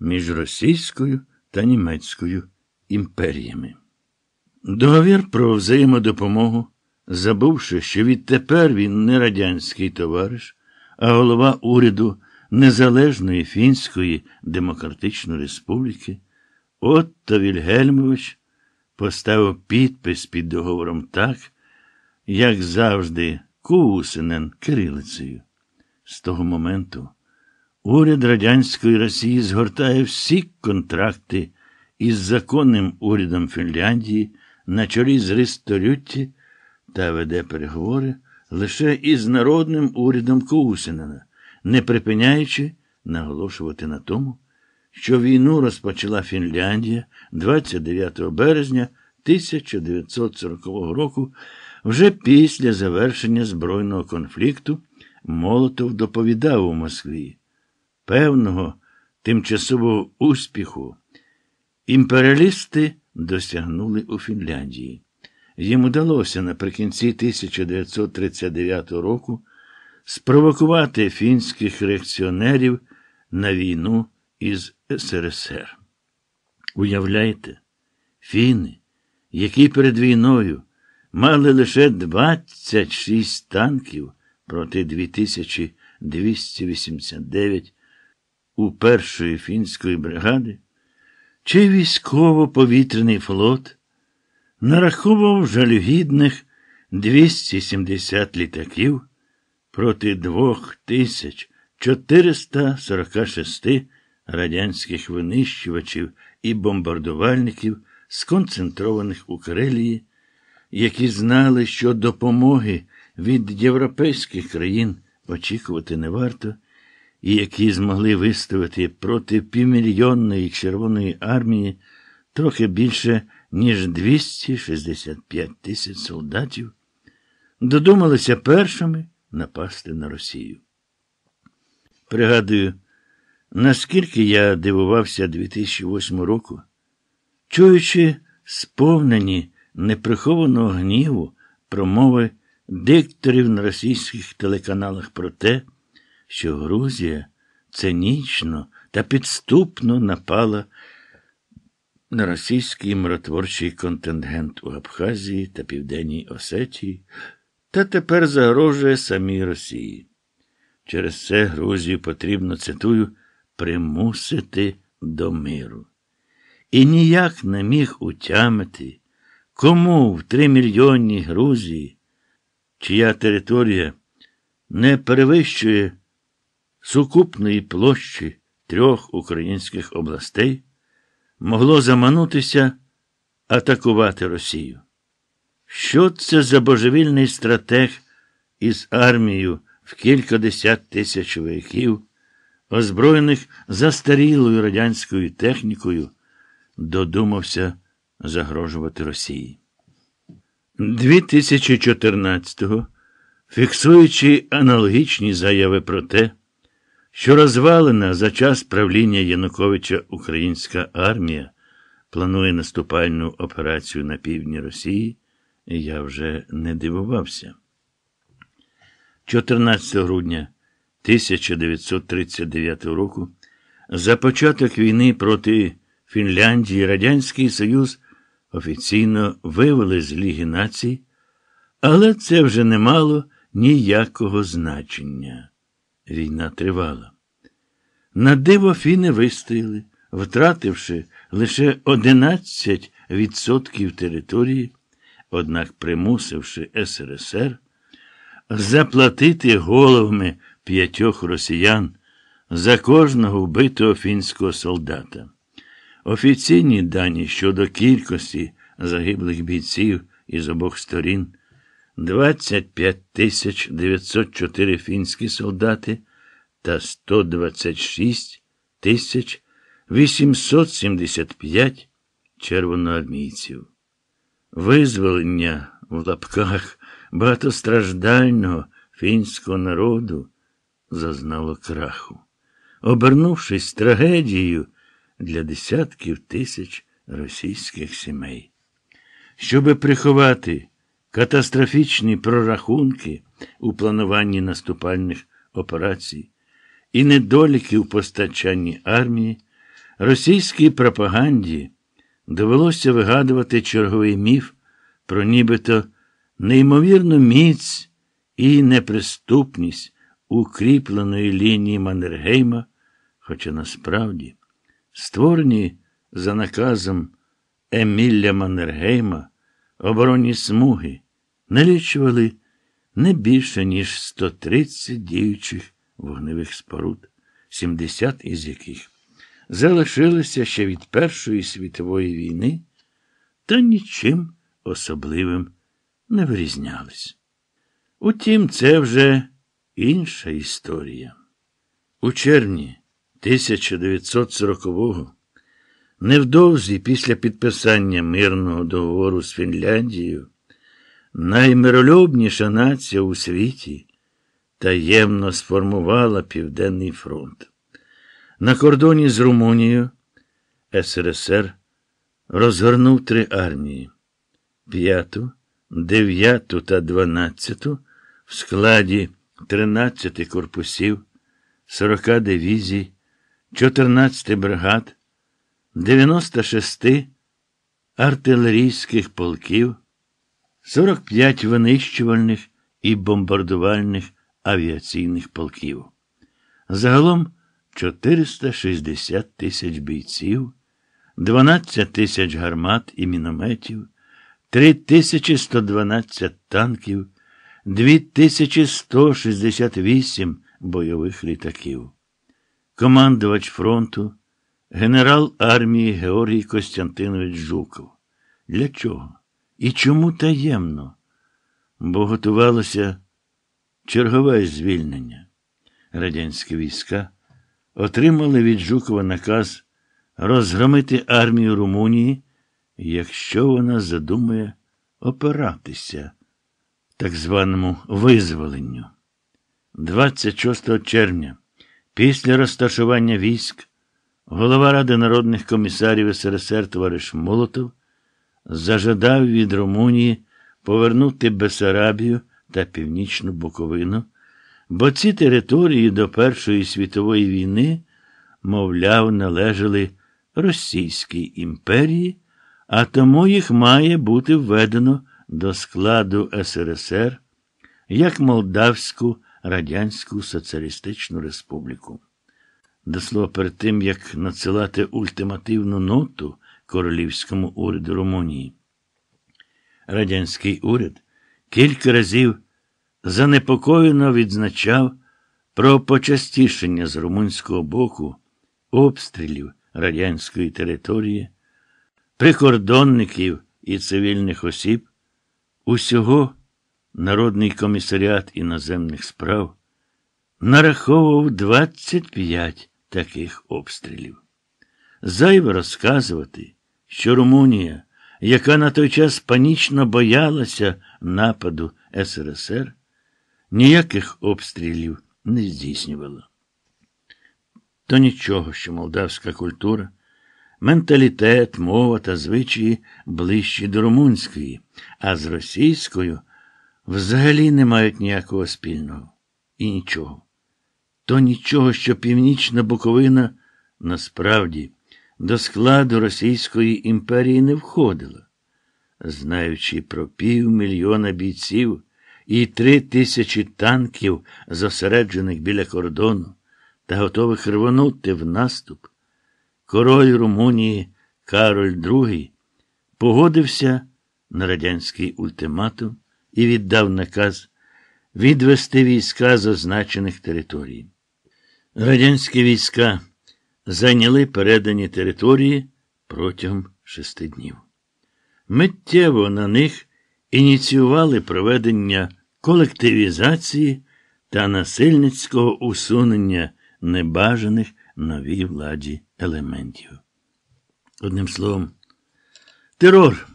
між Російською та Німецькою імперіями. Договір про взаємодопомогу, забувши, що відтепер він не радянський товариш, а голова уряду Незалежної Фінської Демократичної Республіки, Отто Вільгельмович поставив підпис під договором так, як завжди, Кусинен кирилицею. З того моменту. Уряд радянської Росії згортає всі контракти із законним урядом Фінляндії на чолі з Ристолютті та веде переговори лише із народним урядом Коусинена, не припиняючи наголошувати на тому, що війну розпочала Фінляндія 29 березня 1940 року, вже після завершення збройного конфлікту Молотов доповідав у Москві певного тимчасового успіху імперіалісти досягнули у Фінляндії. Їм удалося наприкінці 1939 року спровокувати фінських реакціонерів на війну із СРСР. Уявляєте, фіни, які перед війною мали лише 26 танків проти 2289 у першої фінської бригади, чи військово-повітряний флот нараховував жалюгідних 270 літаків проти 2446 радянських винищувачів і бомбардувальників, сконцентрованих у Карелії, які знали, що допомоги від європейських країн очікувати не варто. І які змогли виставити проти півмільйонної Червоної армії трохи більше, ніж 265 тисяч солдатів, додумалися першими напасти на Росію. Пригадую, наскільки я дивувався 2008 року, чуючи сповнені неприхованого гніву промови дикторів на російських телеканалах про те, що Грузія цинічно та підступно напала на російський миротворчий контингент у Абхазії та Південній Осетії, та тепер загрожує самій Росії. Через це Грузію потрібно, цитую, примусити до миру. І ніяк не міг утямити, кому в тримільйонній Грузії, чия територія не перевищує сукупної площі трьох українських областей могло заманутися атакувати Росію. Що це за божевільний стратег із армією в кількадесят тисяч вояків, озброєних застарілою радянською технікою, додумався загрожувати Росії? 2014-го, фіксуючи аналогічні заяви про те, що розвалена за час правління Януковича українська армія планує наступальну операцію на півдні Росії, я вже не дивувався. 14 грудня 1939 року за початок війни проти Фінляндії Радянський Союз офіційно вивели з Ліги націй, але це вже не мало ніякого значення. Війна тривала. На диво фіни вистояли, втративши лише 11% території, однак примусивши СРСР заплатити головами п'ятьох росіян за кожного вбитого фінського солдата. Офіційні дані щодо кількості загиблих бійців із обох сторін 25 тисяч 904 фінські солдати та 126 тисяч 875 червоноармійців. Визволення в лапках багатостраждального фінського народу зазнало краху, обернувшись трагедією для десятків тисяч російських сімей. Щоби приховати катастрофічні прорахунки у плануванні наступальних операцій і недоліки у постачанні армії, російській пропаганді довелося вигадувати черговий міф про нібито неймовірну міць і неприступність укріпленої лінії Маннергейма, хоча насправді створені за наказом Емілля Маннергейма оборонні смуги налічували не більше, ніж 130 діючих вогневих споруд, 70 із яких залишилися ще від Першої світової війни та нічим особливим не вирізнялись. Утім, це вже інша історія. У червні 1940-го Невдовзі після підписання мирного договору з Фінляндією наймиролюбніша нація у світі таємно сформувала Південний фронт. На кордоні з Румунією СРСР розгорнув три армії п'яту, дев'яту та дванадцяту в складі 13 корпусів, 40 дивізій, 14 бригад. 96 артилерійських полків, 45 винищувальних і бомбардувальних авіаційних полків. Загалом 460 тисяч бійців, 12 тисяч гармат і мінометів, 3112 танків, 2168 бойових літаків. Командувач фронту. Генерал армії Георгій Костянтинович Жуков. Для чого? І чому таємно? Бо готувалося чергове звільнення. Радянські війська отримали від Жукова наказ розгромити армію Румунії, якщо вона задумує опиратися так званому визволенню. 26 червня, після розташування військ. Голова Ради народних комісарів СРСР товариш Молотов зажадав від Румунії повернути Бесарабію та Північну Буковину, бо ці території до Першої світової війни, мовляв, належали Російській імперії, а тому їх має бути введено до складу СРСР як Молдавську Радянську Соціалістичну Республіку. До слова, перед тим, як надсилати ультимативну ноту королівському уряду Румунії. Радянський уряд кілька разів занепокоєно відзначав про почастішення з румунського боку обстрілів радянської території, прикордонників і цивільних осіб, усього Народний комісаріат іноземних справ нараховував 25 таких обстрілів. Зайве розказувати, що Румунія, яка на той час панічно боялася нападу СРСР, ніяких обстрілів не здійснювала. То нічого, що молдавська культура, менталітет, мова та звичаї ближчі до румунської, а з російською взагалі не мають ніякого спільного і нічого то нічого, що північна Буковина насправді до складу Російської імперії не входила. Знаючи про півмільйона бійців і три тисячі танків, зосереджених біля кордону, та готових рвонути в наступ, король Румунії Кароль II погодився на радянський ультиматум і віддав наказ відвести війська з означених територій. Радянські війська зайняли передані території протягом шести днів. Миттєво на них ініціювали проведення колективізації та насильницького усунення небажаних новій владі елементів. Одним словом, терор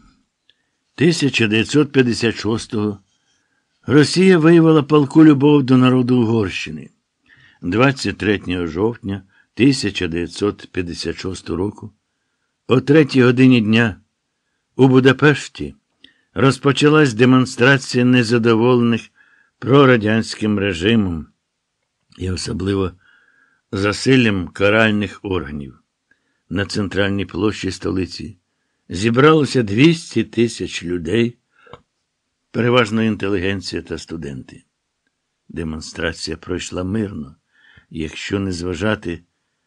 1956-го Росія виявила палку любов до народу Угорщини. 23 жовтня 1956 року, о третій годині дня у Будапешті розпочалась демонстрація незадоволених прорадянським режимом і особливо засиллям каральних органів. На центральній площі столиці зібралося 200 тисяч людей, переважно інтелігенція та студенти. Демонстрація пройшла мирно якщо не зважати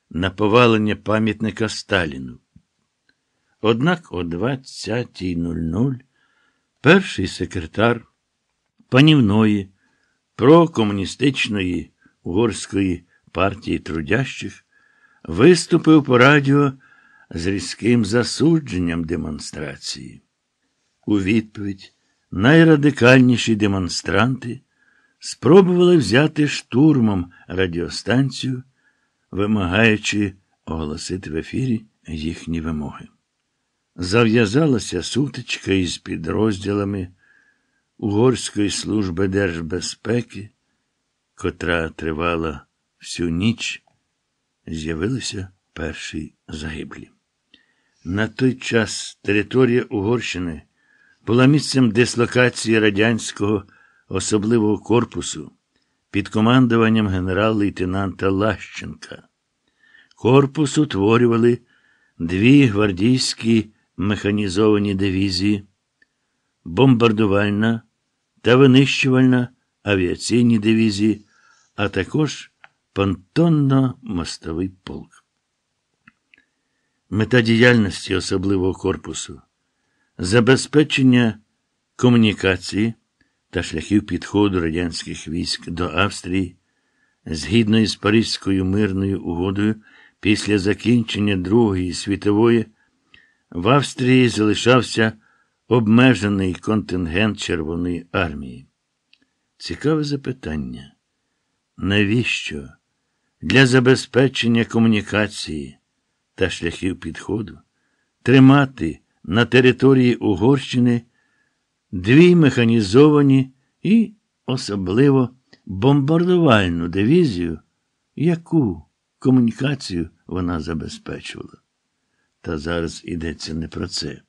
на повалення пам'ятника Сталіну. Однак о 20.00 перший секретар панівної прокомуністичної угорської партії трудящих виступив по радіо з різким засудженням демонстрації. У відповідь найрадикальніші демонстранти спробували взяти штурмом радіостанцію, вимагаючи оголосити в ефірі їхні вимоги. Зав'язалася сутичка із підрозділами Угорської служби держбезпеки, котра тривала всю ніч, з'явилися перші загиблі. На той час територія Угорщини була місцем дислокації радянського особливого корпусу під командуванням генерал-лейтенанта Лащенка. Корпус утворювали дві гвардійські механізовані дивізії, бомбардувальна та винищувальна авіаційні дивізії, а також понтонно-мостовий полк. Мета діяльності особливого корпусу забезпечення комунікації та шляхів підходу радянських військ до Австрії згідно із Паризькою мирною угодою після закінчення Другої світової в Австрії залишався обмежений контингент Червоної армії. Цікаве запитання. Навіщо? Для забезпечення комунікації та шляхів підходу тримати на території Угорщини дві механізовані і особливо бомбардувальну дивізію, яку комунікацію вона забезпечувала. Та зараз йдеться не про це.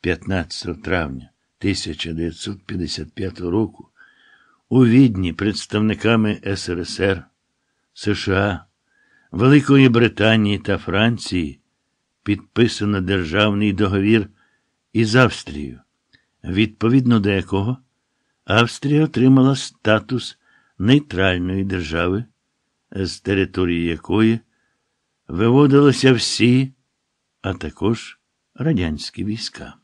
15 травня 1955 року у відні представниками СРСР, США, Великої Британії та Франції підписано державний договір із Австрією. Відповідно до якого Австрія отримала статус нейтральної держави, з території якої виводилися всі, а також радянські війська.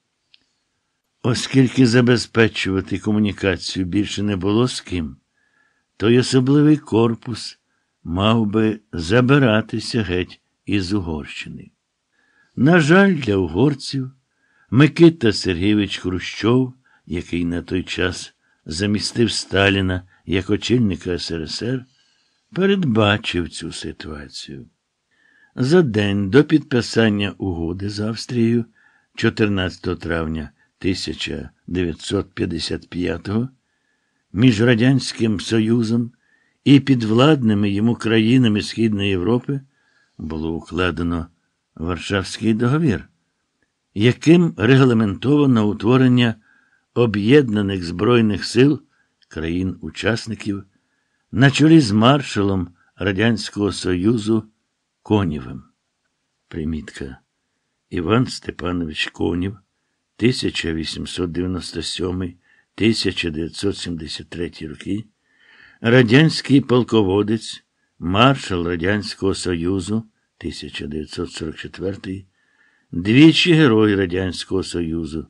Оскільки забезпечувати комунікацію більше не було з ким, то й особливий корпус мав би забиратися геть із Угорщини. На жаль, для угорців. Микита Сергійович Хрущов, який на той час замістив Сталіна як очільника СРСР, передбачив цю ситуацію. За день до підписання угоди з Австрією 14 травня 1955-го між Радянським Союзом і підвладними йому країнами Східної Європи було укладено Варшавський договір яким регламентовано утворення об'єднаних збройних сил країн-учасників на чолі з маршалом Радянського Союзу Конєвим. Примітка Іван Степанович Конів, 1897 1973 роки, радянський полководець, маршал Радянського Союзу 1944 двічі герої Радянського Союзу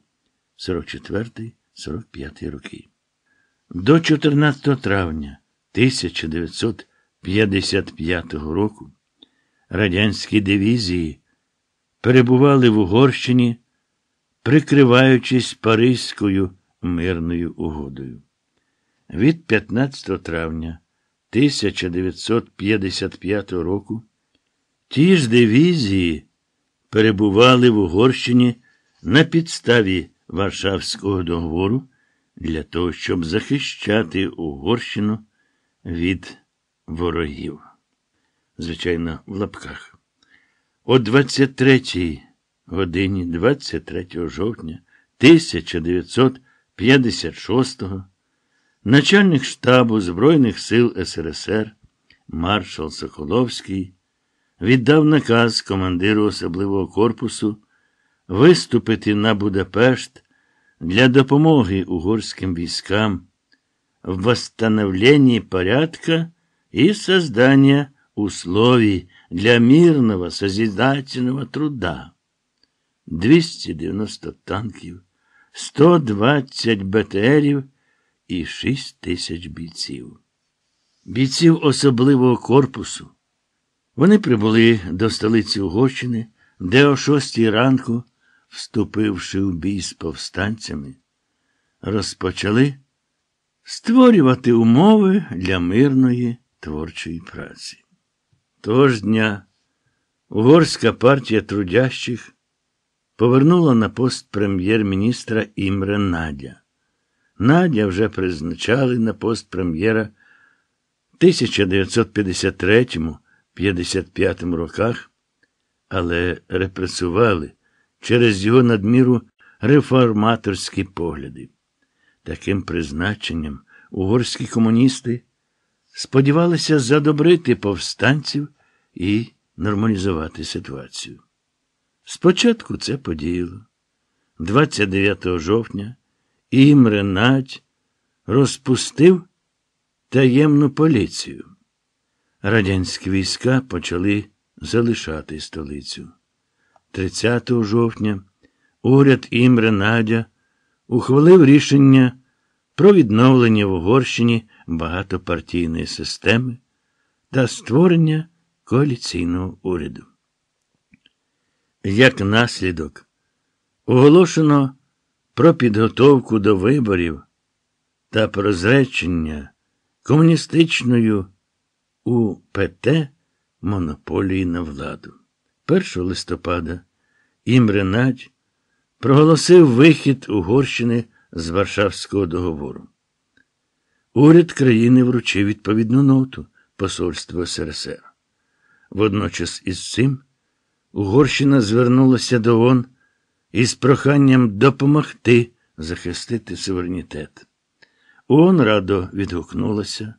44-45 роки. До 14 травня 1955 року радянські дивізії перебували в Угорщині, прикриваючись Паризькою мирною угодою. Від 15 травня 1955 року ті ж дивізії перебували в Угорщині на підставі Варшавського договору для того, щоб захищати Угорщину від ворогів. Звичайно, в лапках. О 23-й годині 23 жовтня 1956-го начальник штабу Збройних сил СРСР маршал Соколовський віддав наказ командиру особливого корпусу виступити на Будапешт для допомоги угорським військам в восстановлении порядка і создання условий для мирного созидательного труда. 290 танків, 120 БТРів і 6 тисяч бійців. Бійців особливого корпусу вони прибули до столиці Угорщини, де о шостій ранку, вступивши в бій з повстанцями, розпочали створювати умови для мирної творчої праці. Того ж дня угорська партія трудящих повернула на пост прем'єр-міністра Імре Надя. Надя вже призначали на пост прем'єра 1953 року. 55 роках, але репресували через його надміру реформаторські погляди. Таким призначенням угорські комуністи сподівалися задобрити повстанців і нормалізувати ситуацію. Спочатку це подіяло. 29 жовтня Імре розпустив таємну поліцію. Радянські війська почали залишати столицю. 30 жовтня уряд Імре Надя ухвалив рішення про відновлення в Угорщині багатопартійної системи та створення коаліційного уряду. Як наслідок, оголошено про підготовку до виборів та про зречення комуністичною у ПТ монополії на владу. 1 листопада Імренадь проголосив вихід Угорщини з Варшавського договору. Уряд країни вручив відповідну ноту посольству СРСР. Водночас із цим Угорщина звернулася до ООН із проханням допомогти захистити суверенітет. ООН радо відгукнулася.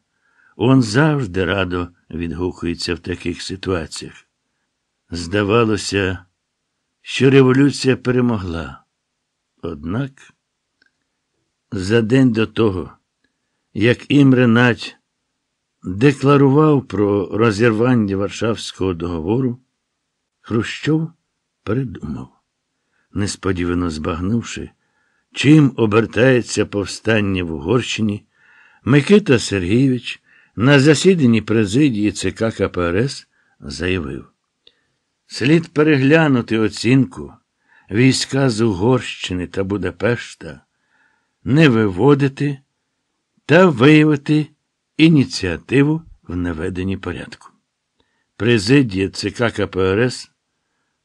Он завжди радо відгукується в таких ситуаціях. Здавалося, що революція перемогла. Однак, за день до того, як Імренать декларував про розірвання Варшавського договору, Хрущов передумав, несподівано збагнувши, чим обертається повстання в Угорщині, Микита Сергійович. На засіданні президії ЦК КПРС заявив, слід переглянути оцінку війська з Угорщини та Будапешта, не виводити та виявити ініціативу в наведенні порядку. Президія ЦК КПРС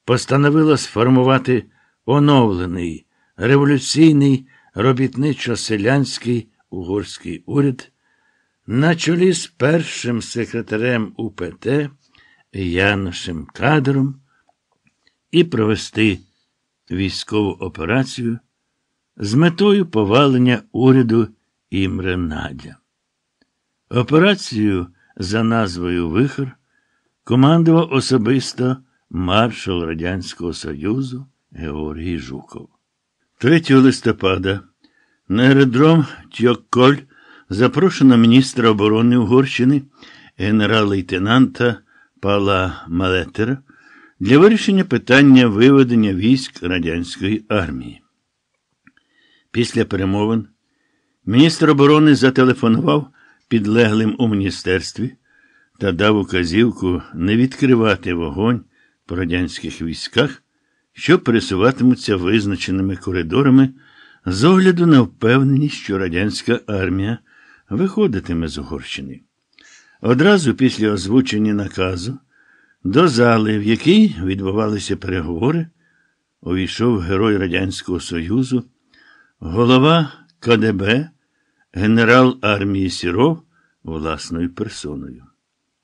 постановила сформувати оновлений революційний робітничо-селянський угорський уряд на чолі з першим секретарем УПТ Яношем Кадром і провести військову операцію з метою повалення уряду імренадя. Операцію за назвою Вихор командував особисто маршал Радянського Союзу Георгій Жуков. 3 листопада на аеродром Тьокколь запрошено міністра оборони Угорщини генерал-лейтенанта Пала Малетера для вирішення питання виведення військ радянської армії. Після перемовин міністр оборони зателефонував підлеглим у міністерстві та дав указівку не відкривати вогонь по радянських військах, що пересуватимуться визначеними коридорами з огляду на впевненість, що радянська армія виходитиме з Угорщини. Одразу після озвучення наказу до зали, в якій відбувалися переговори, увійшов герой Радянського Союзу, голова КДБ, генерал армії Сіров власною персоною.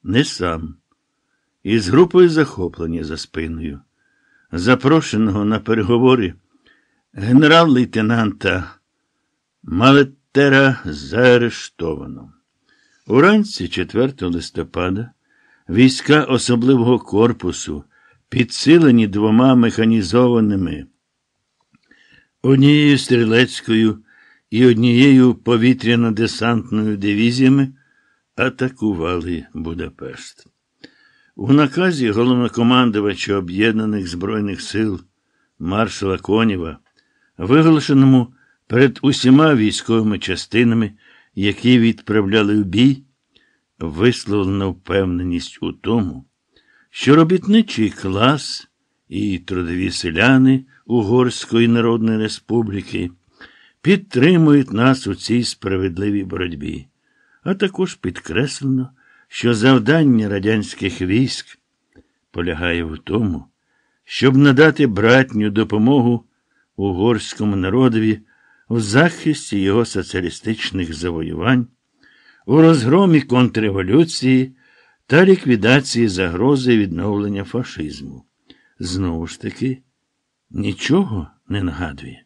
Не сам. Із групою захоплення за спиною. Запрошеного на переговори генерал-лейтенанта Малет Тера заарештовано. Уранці 4 листопада війська особливого корпусу, підсилені двома механізованими, однією стрілецькою і однією повітряно-десантною дивізіями, атакували Будапешт. У наказі головнокомандувача Об'єднаних Збройних сил маршала Конєва, виголошеному Перед усіма військовими частинами, які відправляли в бій, висловлена впевненість у тому, що робітничий клас і трудові селяни Угорської Народної Республіки підтримують нас у цій справедливій боротьбі, а також підкреслено, що завдання радянських військ полягає в тому, щоб надати братню допомогу угорському народові в захисті його соціалістичних завоювань, у розгромі контрреволюції та ліквідації загрози відновлення фашизму. Знову ж таки, нічого не нагадує.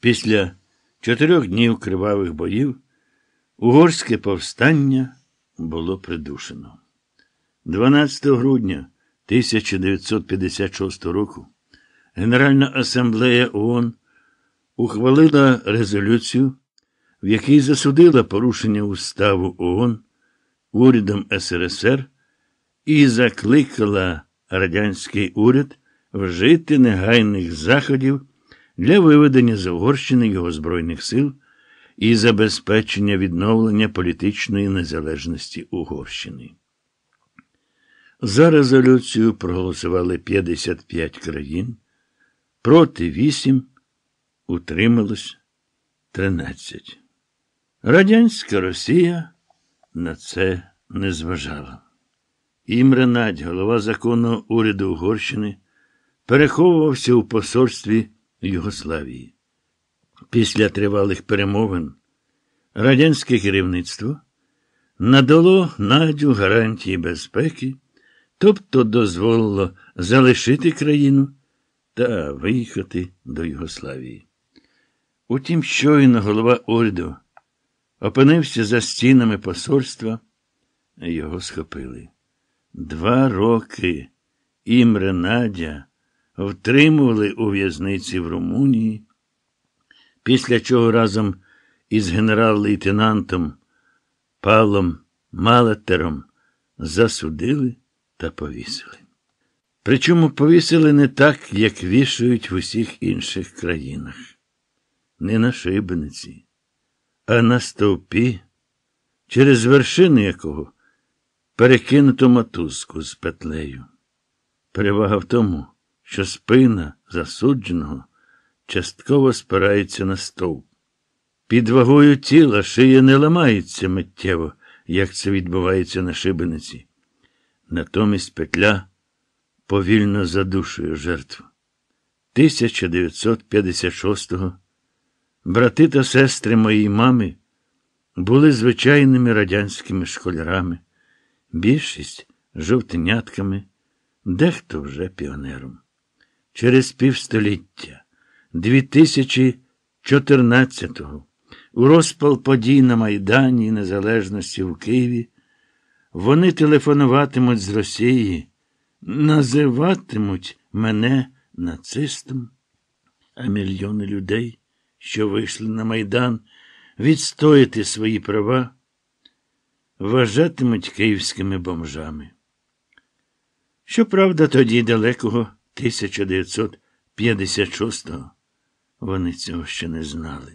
Після чотирьох днів кривавих боїв угорське повстання було придушено. 12 грудня 1956 року Генеральна асамблея ООН ухвалила резолюцію, в якій засудила порушення уставу ООН урядом СРСР і закликала радянський уряд вжити негайних заходів для виведення з Угорщини його Збройних сил і забезпечення відновлення політичної незалежності Угорщини. За резолюцію проголосували 55 країн, проти 8, утрималось 13. Радянська Росія на це не зважала. Імре голова законного уряду Угорщини, переховувався у посольстві Югославії. Після тривалих перемовин радянське керівництво надало надю гарантії безпеки, тобто дозволило залишити країну та виїхати до Югославії. Утім, щойно голова уряду опинився за стінами посольства, його схопили. Два роки Імре Надя втримували у в'язниці в Румунії, після чого разом із генерал-лейтенантом Павлом Малатером засудили та повісили. Причому повісили не так, як вішують в усіх інших країнах не на шибениці, а на стовпі, через вершини якого перекинуто мотузку з петлею. Перевага в тому, що спина засудженого частково спирається на стовп. Під вагою тіла шия не ламається миттєво, як це відбувається на шибениці. Натомість петля повільно задушує жертву. 1956 року брати та сестри моєї мами були звичайними радянськими школярами, більшість жовтенятками, дехто вже піонером. Через півстоліття 2014-го, у розпал подій на Майдані і Незалежності в Києві, вони телефонуватимуть з Росії, називатимуть мене нацистом, а мільйони людей що вийшли на Майдан, відстояти свої права, вважатимуть київськими бомжами. Щоправда, тоді далекого 1956-го вони цього ще не знали.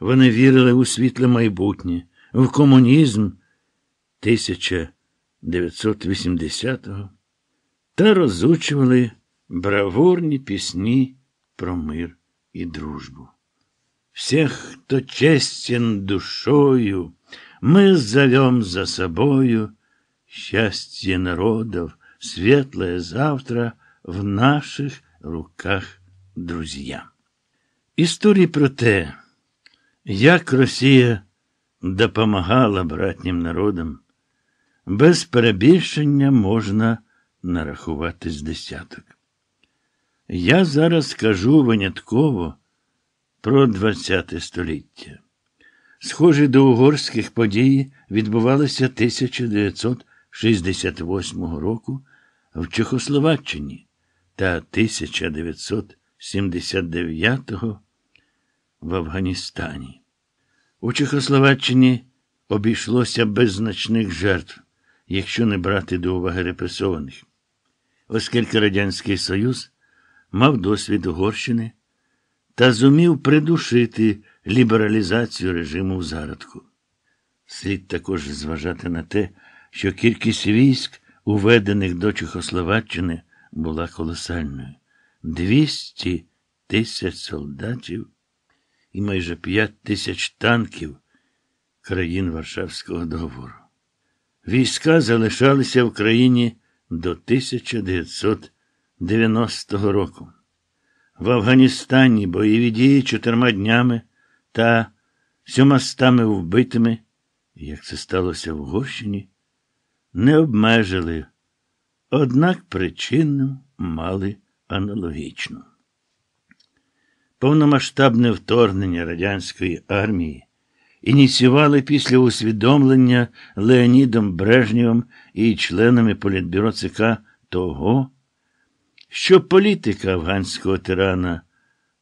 Вони вірили у світле майбутнє, в комунізм 1980-го та розучували бравурні пісні про мир і дружбу. Всех, кто честен душою, мы зовем за собою счастье народов, светлое завтра в наших руках, друзья. Історії про те, як Росія допомагала братнім народам, без перебільшення можна нарахувати з десяток. Я зараз скажу винятково про ХХ століття. Схожі до угорських подій відбувалися 1968 року в Чехословаччині та 1979 в Афганістані. У Чехословаччині обійшлося без значних жертв, якщо не брати до уваги репресованих, оскільки Радянський Союз мав досвід Угорщини та зумів придушити лібералізацію режиму в зародку. Слід також зважати на те, що кількість військ, уведених до Чехословаччини, була колосальною 200 тисяч солдатів і майже 5 тисяч танків країн Варшавського договору. Війська залишалися в країні до 1990 року. В Афганістані бойові дії чотирма днями та сьомастами вбитими, як це сталося в Угорщині, не обмежили, однак причину мали аналогічну. Повномасштабне вторгнення радянської армії ініціювали після усвідомлення Леонідом Брежнєвим і членами Політбюро ЦК того що політика афганського тирана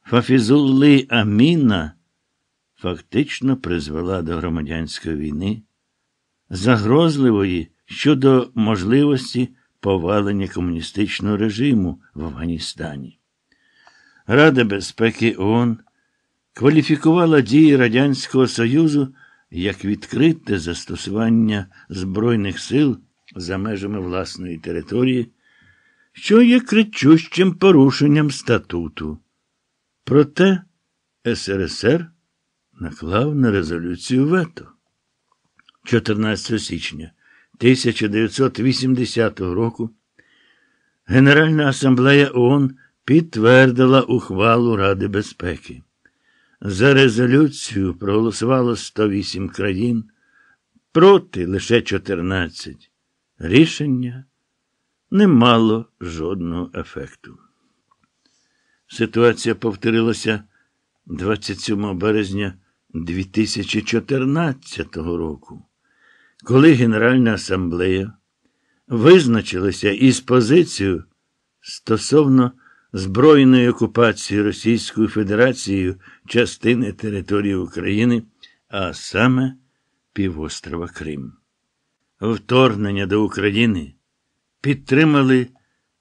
Фафізулли Аміна фактично призвела до громадянської війни, загрозливої щодо можливості повалення комуністичного режиму в Афганістані. Рада безпеки ООН кваліфікувала дії Радянського Союзу як відкрите застосування Збройних сил за межами власної території що є кричущим порушенням статуту. Проте СРСР наклав на резолюцію вето. 14 січня 1980 року Генеральна асамблея ООН підтвердила ухвалу Ради безпеки. За резолюцію проголосувало 108 країн проти лише 14. Рішення не мало жодного ефекту. Ситуація повторилася 27 березня 2014 року, коли Генеральна асамблея визначилася із позицією стосовно збройної окупації Російською Федерацією частини території України, а саме півострова Крим. Вторгнення до України підтримали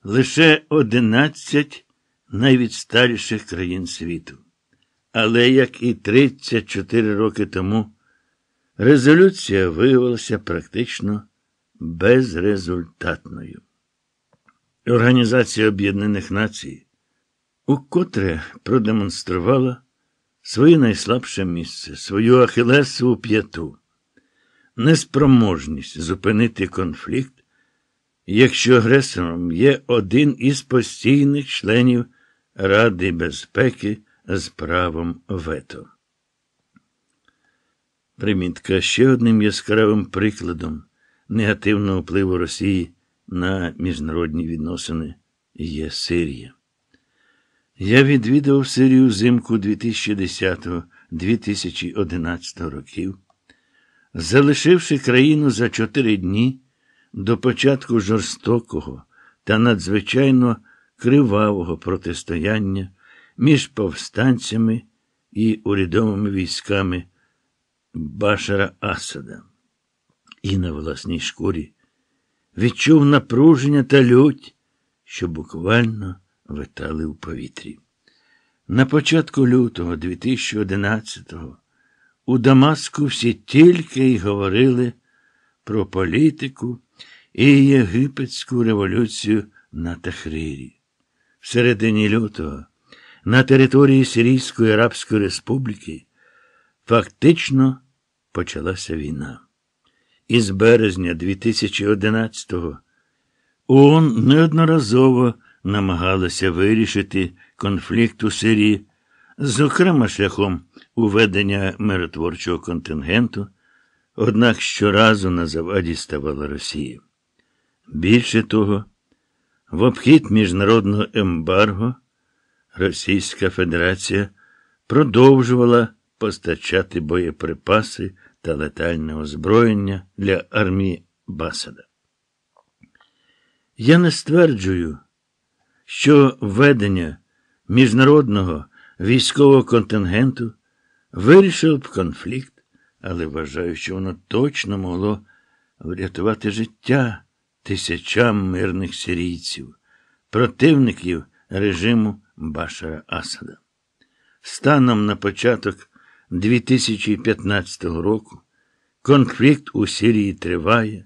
лише 11 найвідсталіших країн світу. Але, як і 34 роки тому, резолюція виявилася практично безрезультатною. Організація Об'єднаних Націй укотре продемонструвала своє найслабше місце, свою ахилесову п'яту, неспроможність зупинити конфлікт якщо агресором є один із постійних членів Ради безпеки з правом вето. Примітка ще одним яскравим прикладом негативного впливу Росії на міжнародні відносини є Сирія. Я відвідав Сирію взимку 2010-2011 років, залишивши країну за чотири дні до початку жорстокого та надзвичайно кривавого протистояння між повстанцями і урядовими військами Башара Асада. І на власній шкурі відчув напруження та лють, що буквально витали в повітрі. На початку лютого 2011-го у Дамаску всі тільки й говорили про політику і Єгипетську революцію на Тахрирі. В середині лютого на території Сирійської Арабської Республіки фактично почалася війна. Із березня 2011-го ООН неодноразово намагалася вирішити конфлікт у Сирії, зокрема шляхом уведення миротворчого контингенту, однак щоразу на заваді ставала Росія. Більше того, в обхід міжнародного ембарго Російська Федерація продовжувала постачати боєприпаси та летальне озброєння для армії Басада. Я не стверджую, що введення міжнародного військового контингенту вирішило б конфлікт, але вважаю, що воно точно могло врятувати життя тисячам мирних сирійців, противників режиму Башара Асада. Станом на початок 2015 року конфлікт у Сирії триває.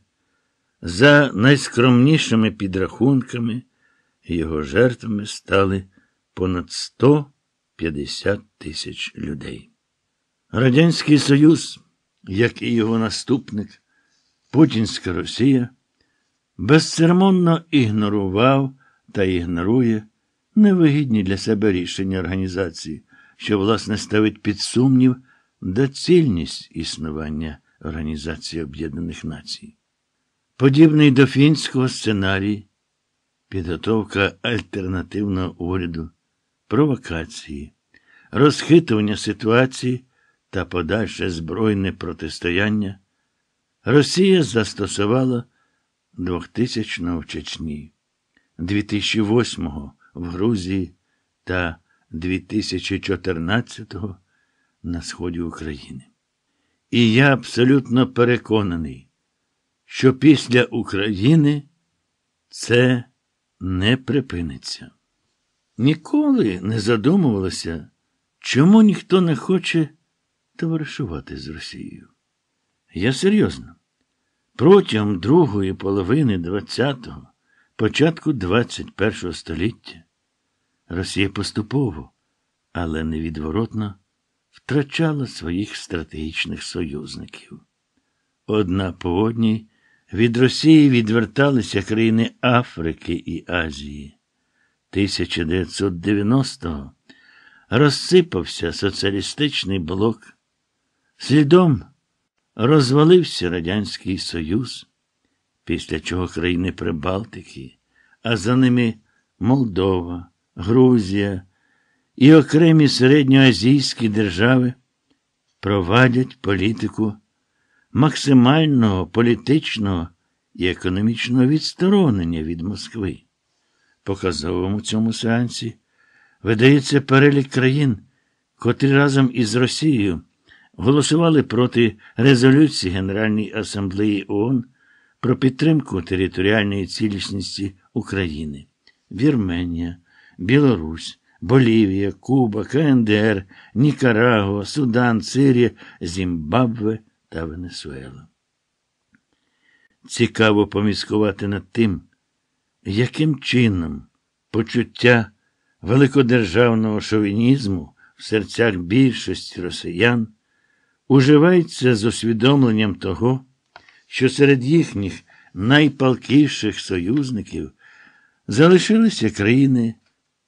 За найскромнішими підрахунками, його жертвами стали понад 150 тисяч людей. Радянський Союз, як і його наступник, Путінська Росія безцеремонно ігнорував та ігнорує невигідні для себе рішення організації, що, власне, ставить під сумнів доцільність існування Організації Об'єднаних Націй. Подібний до фінського сценарій, підготовка альтернативного уряду, провокації, розхитування ситуації та подальше збройне протистояння, Росія застосувала 2000-го в Чечні, 2008-го в Грузії та 2014-го на сході України. І я абсолютно переконаний, що після України це не припиниться. Ніколи не задумувалося, чому ніхто не хоче товаришувати з Росією. Я серйозно. Протягом другої половини 20-го, початку 21-го століття Росія поступово, але невідворотно втрачала своїх стратегічних союзників. Одна по одній від Росії відверталися країни Африки і Азії. 1990-го розсипався соціалістичний блок. Слідом розвалився Радянський Союз, після чого країни Прибалтики, а за ними Молдова, Грузія і окремі середньоазійські держави провадять політику максимального політичного і економічного відсторонення від Москви. Показовому цьому сеансі видається перелік країн, котрі разом із Росією голосували проти резолюції Генеральної асамблеї ООН про підтримку територіальної цілісності України. Вірменія, Білорусь, Болівія, Куба, КНДР, Нікарагуа, Судан, Сирія, Зімбабве та Венесуела. Цікаво поміскувати над тим, яким чином почуття великодержавного шовінізму в серцях більшості росіян Уживається з усвідомленням того, що серед їхніх найпалкіших союзників залишилися країни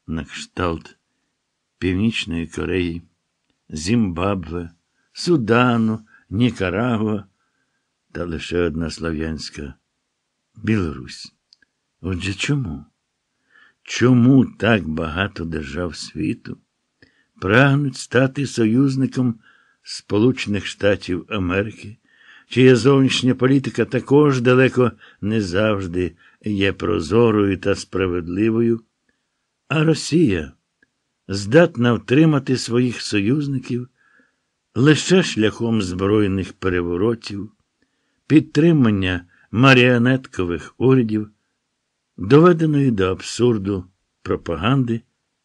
на кшталт Північної Кореї, Зімбабве, Судану, Нікарагуа та лише одна Слов'янська Білорусь. Отже чому? Чому так багато держав світу прагнуть стати союзником Сполучених Штатів Америки, чия зовнішня політика також далеко не завжди є прозорою та справедливою, а Росія здатна втримати своїх союзників лише шляхом збройних переворотів, підтримання маріонеткових урядів, доведеної до абсурду пропаганди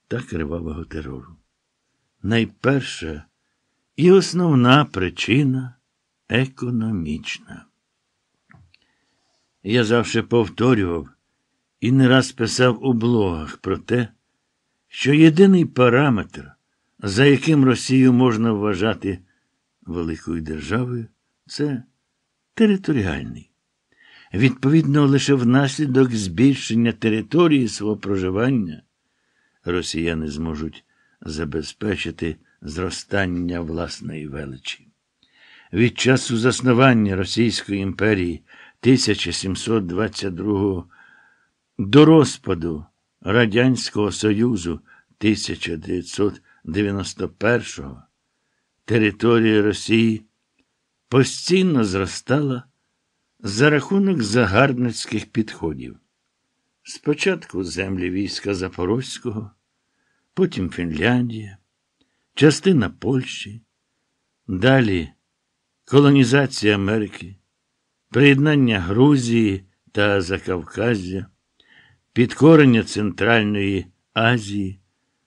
та кривавого терору. найперша. І основна причина економічна. Я завжди повторював і не раз писав у блогах про те, що єдиний параметр, за яким Росію можна вважати великою державою, це територіальний. Відповідно, лише внаслідок збільшення території свого проживання росіяни зможуть забезпечити зростання власної величі. Від часу заснування Російської імперії 1722 до розпаду Радянського Союзу 1991 територія Росії постійно зростала за рахунок загарбницьких підходів. Спочатку землі війська Запорозького, потім Фінляндія, частина Польщі, далі колонізація Америки, приєднання Грузії та Закавказя, підкорення Центральної Азії,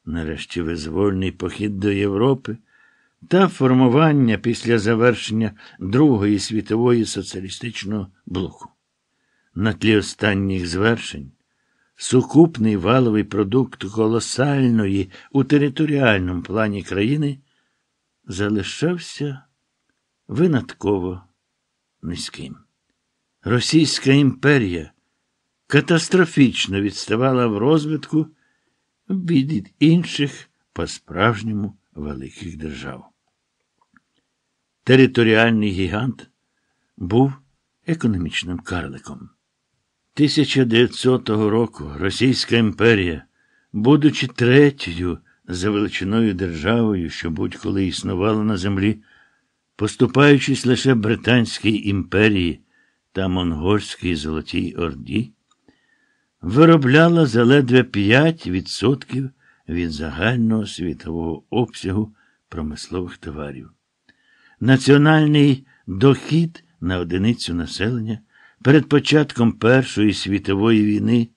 нарешті визвольний похід до Європи та формування після завершення Другої світової соціалістичного блоку. На тлі останніх звершень сукупний валовий продукт колосальної у територіальному плані країни залишався винатково низьким. Російська імперія катастрофічно відставала в розвитку від інших по-справжньому великих держав. Територіальний гігант був економічним карликом. 1900 року Російська імперія, будучи третьою за величиною державою, що будь-коли існувала на землі, поступаючись лише Британській імперії та Монгольській Золотій Орді, виробляла заледве 5% від загального світового обсягу промислових товарів. Національний дохід на одиницю населення – перед початком Першої світової війни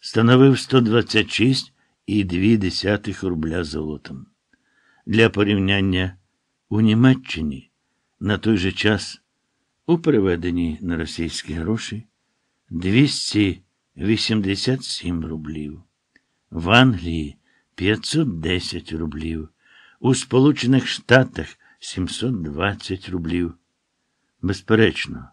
становив 126,2 рубля золотом. Для порівняння у Німеччині на той же час у переведенні на російські гроші 287 рублів, в Англії 510 рублів, у Сполучених Штатах 720 рублів. Безперечно,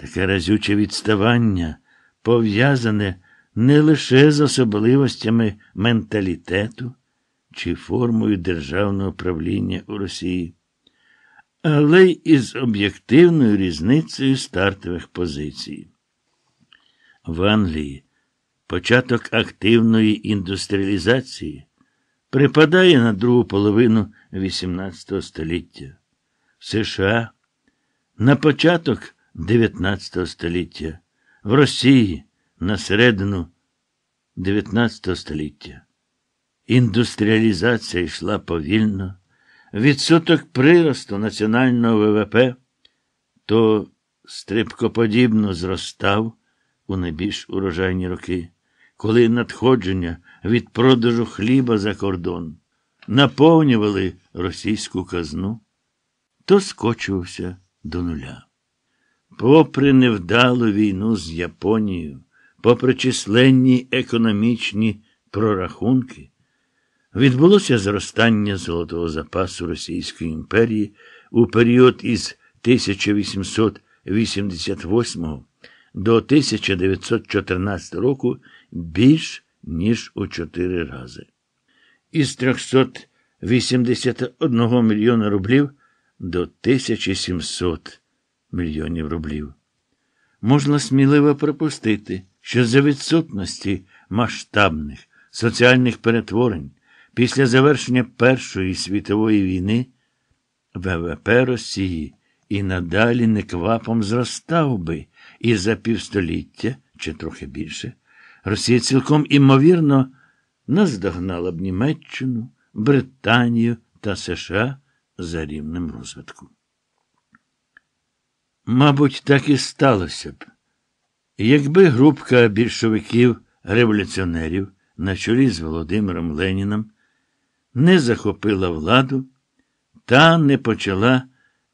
Таке разюче відставання пов'язане не лише з особливостями менталітету чи формою державного правління у Росії, але й із об'єктивною різницею стартових позицій. В Англії початок активної індустріалізації припадає на другу половину XVIII століття. В США на початок 19 століття, в Росії на середину 19 століття. Індустріалізація йшла повільно, відсоток приросту національного ВВП то стрибкоподібно зростав у найбільш урожайні роки, коли надходження від продажу хліба за кордон наповнювали російську казну, то скочувався до нуля. Попри невдалу війну з Японією, попри численні економічні прорахунки, відбулося зростання золотого запасу Російської імперії у період із 1888 до 1914 року більш ніж у чотири рази. Із 381 мільйона рублів до 1700 мільйонів рублів. Можна сміливо припустити, що за відсутності масштабних соціальних перетворень після завершення Першої світової війни ВВП Росії і надалі неквапом зростав би і за півстоліття чи трохи більше. Росія цілком імовірно наздогнала б Німеччину, Британію та США за рівнем розвитку. Мабуть, так і сталося б. Якби групка більшовиків революціонерів на чолі з Володимиром Леніном не захопила владу та не почала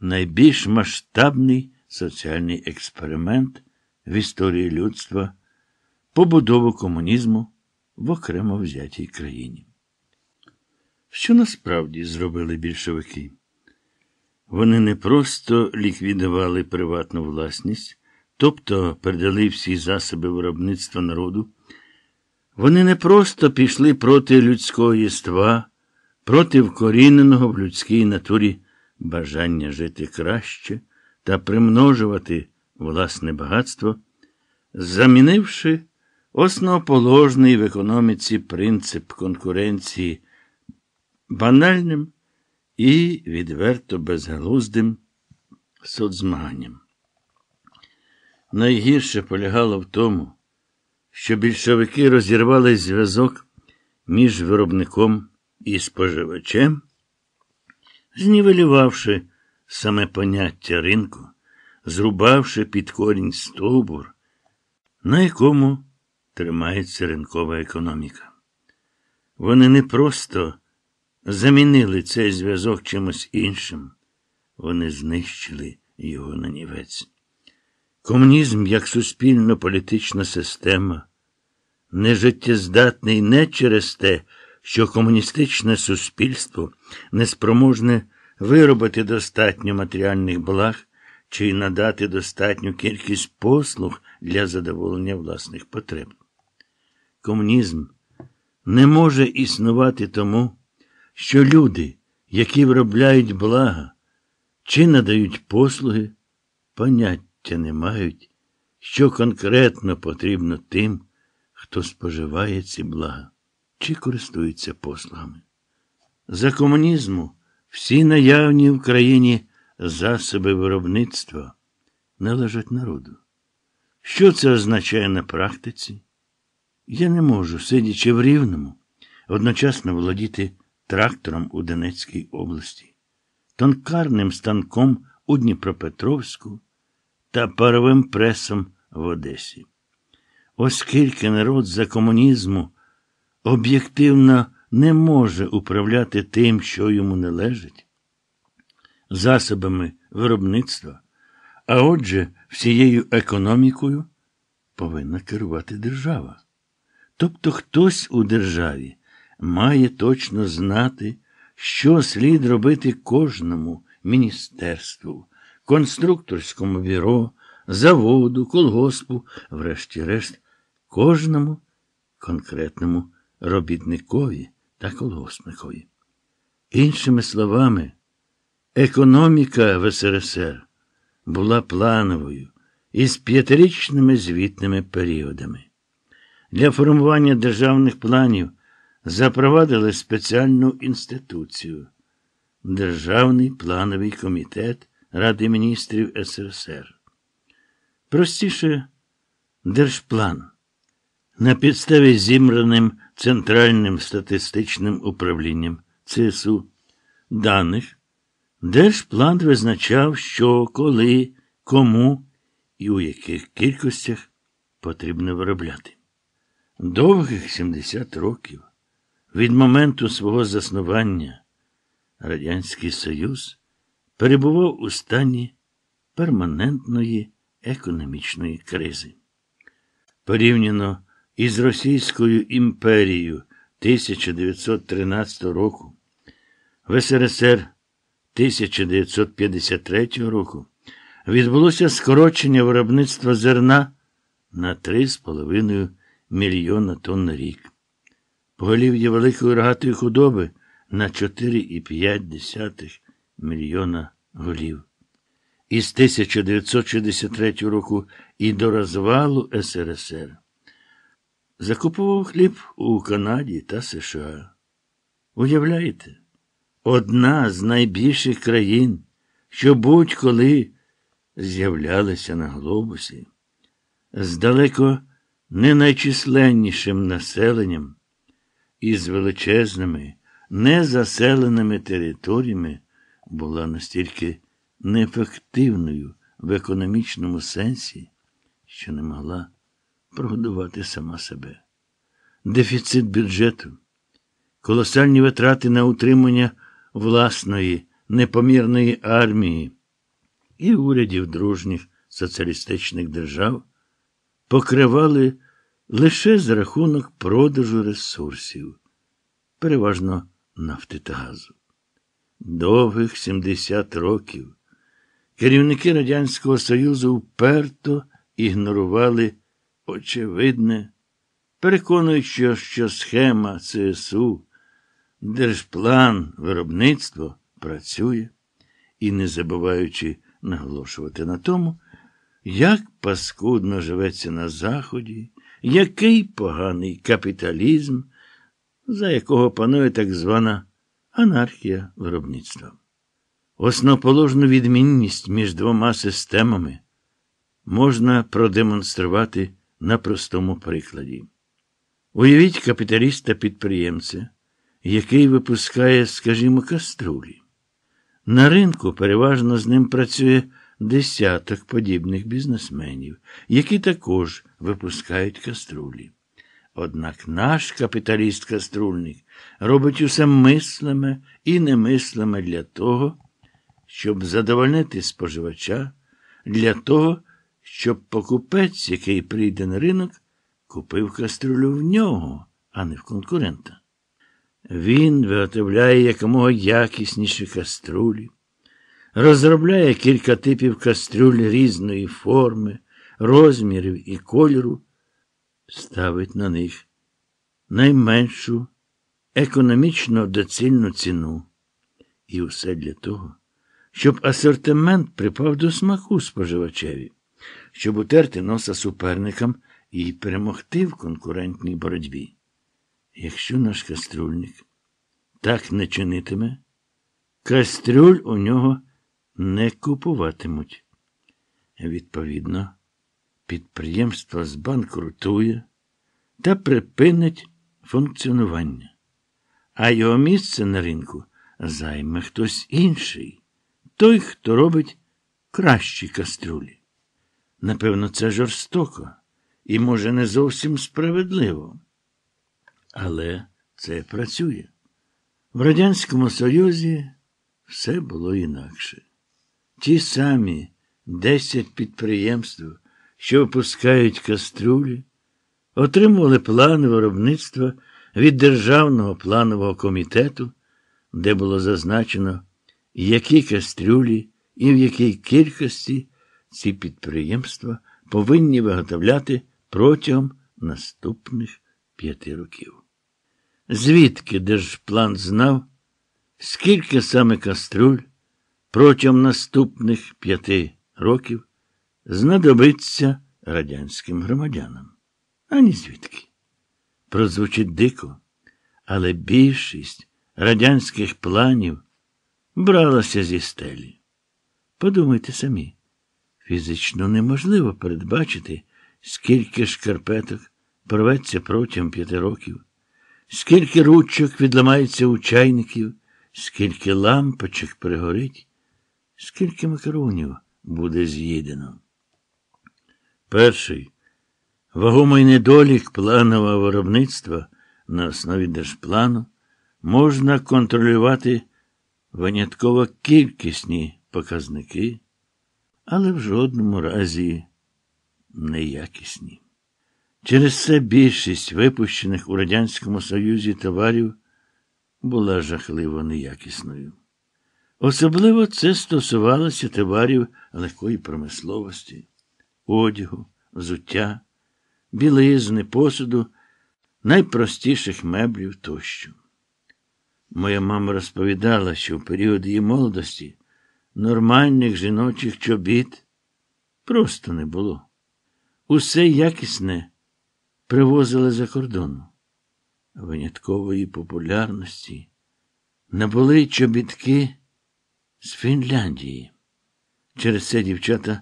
найбільш масштабний соціальний експеримент в історії людства, побудову комунізму в окремо взятій країні. Що насправді зробили більшовики? Вони не просто ліквідували приватну власність, тобто передали всі засоби виробництва народу. Вони не просто пішли проти людського єства, проти вкоріненого в людській натурі бажання жити краще та примножувати власне багатство, замінивши основоположний в економіці принцип конкуренції банальним і відверто безглуздим соцзмаганням. Найгірше полягало в тому, що більшовики розірвали зв'язок між виробником і споживачем, знівелювавши саме поняття ринку, зрубавши під корінь стовбур, на якому тримається ринкова економіка. Вони не просто замінили цей зв'язок чимось іншим, вони знищили його нанівець. Комунізм як суспільно політична система нежиттєздатний не через те, що комуністичне суспільство неспроможне виробити достатньо матеріальних благ чи надати достатню кількість послуг для задоволення власних потреб. Комунізм не може існувати тому, що люди, які виробляють блага чи надають послуги, поняття не мають, що конкретно потрібно тим, хто споживає ці блага чи користується послугами. За комунізму всі наявні в країні засоби виробництва належать народу. Що це означає на практиці? Я не можу, сидячи в рівному, одночасно володіти трактором у Донецькій області, тонкарним станком у Дніпропетровську та паровим пресом в Одесі. Оскільки народ за комунізму об'єктивно не може управляти тим, що йому належить, засобами виробництва, а отже, всією економікою повинна керувати держава. Тобто хтось у державі має точно знати, що слід робити кожному міністерству, конструкторському бюро, заводу, колгоспу, врешті-решт, кожному конкретному робітникові та колгоспникові. Іншими словами, економіка в СРСР була плановою із п'ятирічними звітними періодами. Для формування державних планів запровадили спеціальну інституцію Державний плановий комітет Ради міністрів СРСР. Простіше держплан. На підставі зібраним Центральним статистичним управлінням ЦСУ даних Держплан визначав, що коли, кому і у яких кількостях потрібно виробляти. Довгих 70 років від моменту свого заснування Радянський Союз перебував у стані перманентної економічної кризи. Порівняно із Російською імперією 1913 року, в СРСР 1953 року відбулося скорочення виробництва зерна на 3,5 мільйона тонн на рік поголів'я великої рогатої худоби на 4,5 мільйона голів. Із 1963 року і до розвалу СРСР. Закупував хліб у Канаді та США. Уявляєте, одна з найбільших країн, що будь-коли з'являлися на глобусі, з далеко не найчисленнішим населенням із величезними, незаселеними територіями була настільки неефективною в економічному сенсі, що не могла прогодувати сама себе. Дефіцит бюджету, колосальні витрати на утримання власної, непомірної армії і урядів дружніх соціалістичних держав покривали лише за рахунок продажу ресурсів, переважно нафти та газу. Довгих 70 років керівники Радянського Союзу вперто ігнорували очевидне, переконуючи, що схема ЦСУ, держплан виробництво працює і не забуваючи наголошувати на тому, як паскудно живеться на Заході. Який поганий капіталізм, за якого панує так звана анархія виробництва. Основоположну відмінність між двома системами можна продемонструвати на простому прикладі. Уявіть капіталіста-підприємця, який випускає, скажімо, каструлі. На ринку переважно з ним працює десяток подібних бізнесменів, які також випускають каструлі. Однак наш капіталіст каструльник робить усе мислиме і немислиме для того, щоб задовольнити споживача, для того, щоб покупець, який прийде на ринок, купив каструлю в нього, а не в конкурента. Він виготовляє якомога якісніші каструлі, розробляє кілька типів кастрюль різної форми, розмірів і кольору, ставить на них найменшу економічно доцільну ціну. І усе для того, щоб асортимент припав до смаку споживачеві, щоб утерти носа суперникам і перемогти в конкурентній боротьбі. Якщо наш кастрюльник так не чинитиме, кастрюль у нього не купуватимуть. Відповідно, підприємство збанкрутує та припинить функціонування, а його місце на ринку займе хтось інший, той, хто робить кращі каструлі. Напевно, це жорстоко і, може, не зовсім справедливо. Але це працює. В Радянському Союзі все було інакше ті самі десять підприємств, що випускають каструлі, отримували плани виробництва від Державного планового комітету, де було зазначено, які кастрюлі і в якій кількості ці підприємства повинні виготовляти протягом наступних п'яти років. Звідки держплан знав, скільки саме каструль? протягом наступних п'яти років знадобиться радянським громадянам. Ані звідки. Прозвучить дико, але більшість радянських планів бралася зі стелі. Подумайте самі, фізично неможливо передбачити, скільки шкарпеток порветься протягом п'яти років, скільки ручок відламається у чайників, скільки лампочок пригорить, Скільки макаронів буде з'їдено? Перший вагомий недолік планового виробництва на основі держплану можна контролювати винятково кількісні показники, але в жодному разі неякісні. Через це більшість випущених у Радянському Союзі товарів була жахливо неякісною. Особливо це стосувалося товарів легкої промисловості, одягу, взуття, білизни, посуду, найпростіших меблів тощо. Моя мама розповідала, що в період її молодості нормальних жіночих чобіт просто не було. Усе якісне привозили за кордон. Виняткової популярності набули чобітки з Фінляндії. Через це дівчата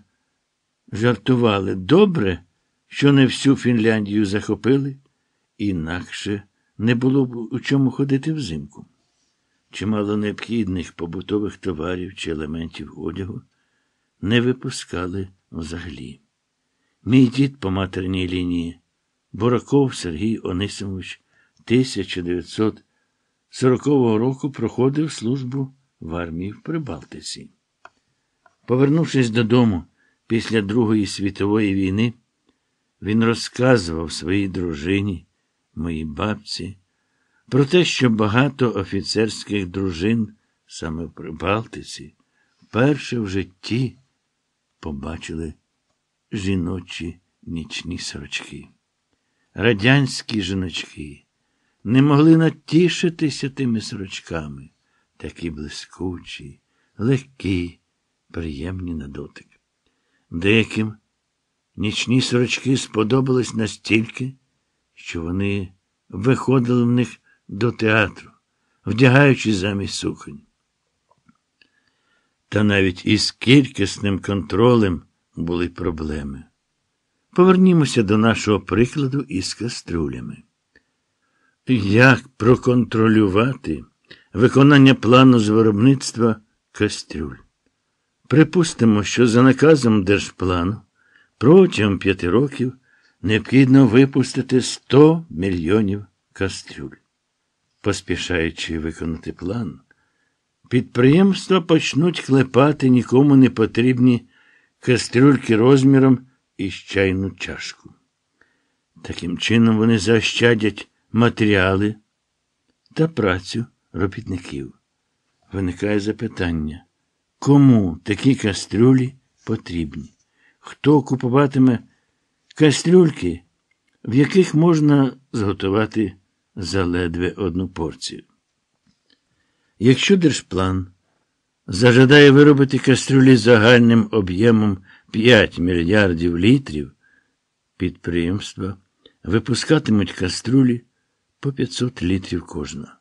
жартували добре, що не всю Фінляндію захопили, інакше не було б у чому ходити взимку. Чимало необхідних побутових товарів чи елементів одягу не випускали взагалі. Мій дід по матерній лінії, Бураков Сергій Онисимович, 1940 року проходив службу в армії в Прибалтиці. Повернувшись додому після Другої світової війни, він розказував своїй дружині, моїй бабці, про те, що багато офіцерських дружин саме в Прибалтиці вперше в житті побачили жіночі нічні сорочки. Радянські жіночки не могли натішитися тими сорочками такі блискучі, легкі, приємні на дотик. Деяким нічні сорочки сподобались настільки, що вони виходили в них до театру, вдягаючи замість сухонь. Та навіть із кількісним контролем були проблеми. Повернімося до нашого прикладу із каструлями. Як проконтролювати виконання плану з виробництва кастрюль. Припустимо, що за наказом держплану протягом п'яти років необхідно випустити 100 мільйонів кастрюль. Поспішаючи виконати план, підприємства почнуть клепати нікому не потрібні кастрюльки розміром із чайну чашку. Таким чином вони заощадять матеріали та працю робітників. Виникає запитання, кому такі кастрюлі потрібні? Хто купуватиме кастрюльки, в яких можна зготувати за ледве одну порцію? Якщо держплан зажадає виробити кастрюлі загальним об'ємом 5 мільярдів літрів, підприємства випускатимуть кастрюлі по 500 літрів кожна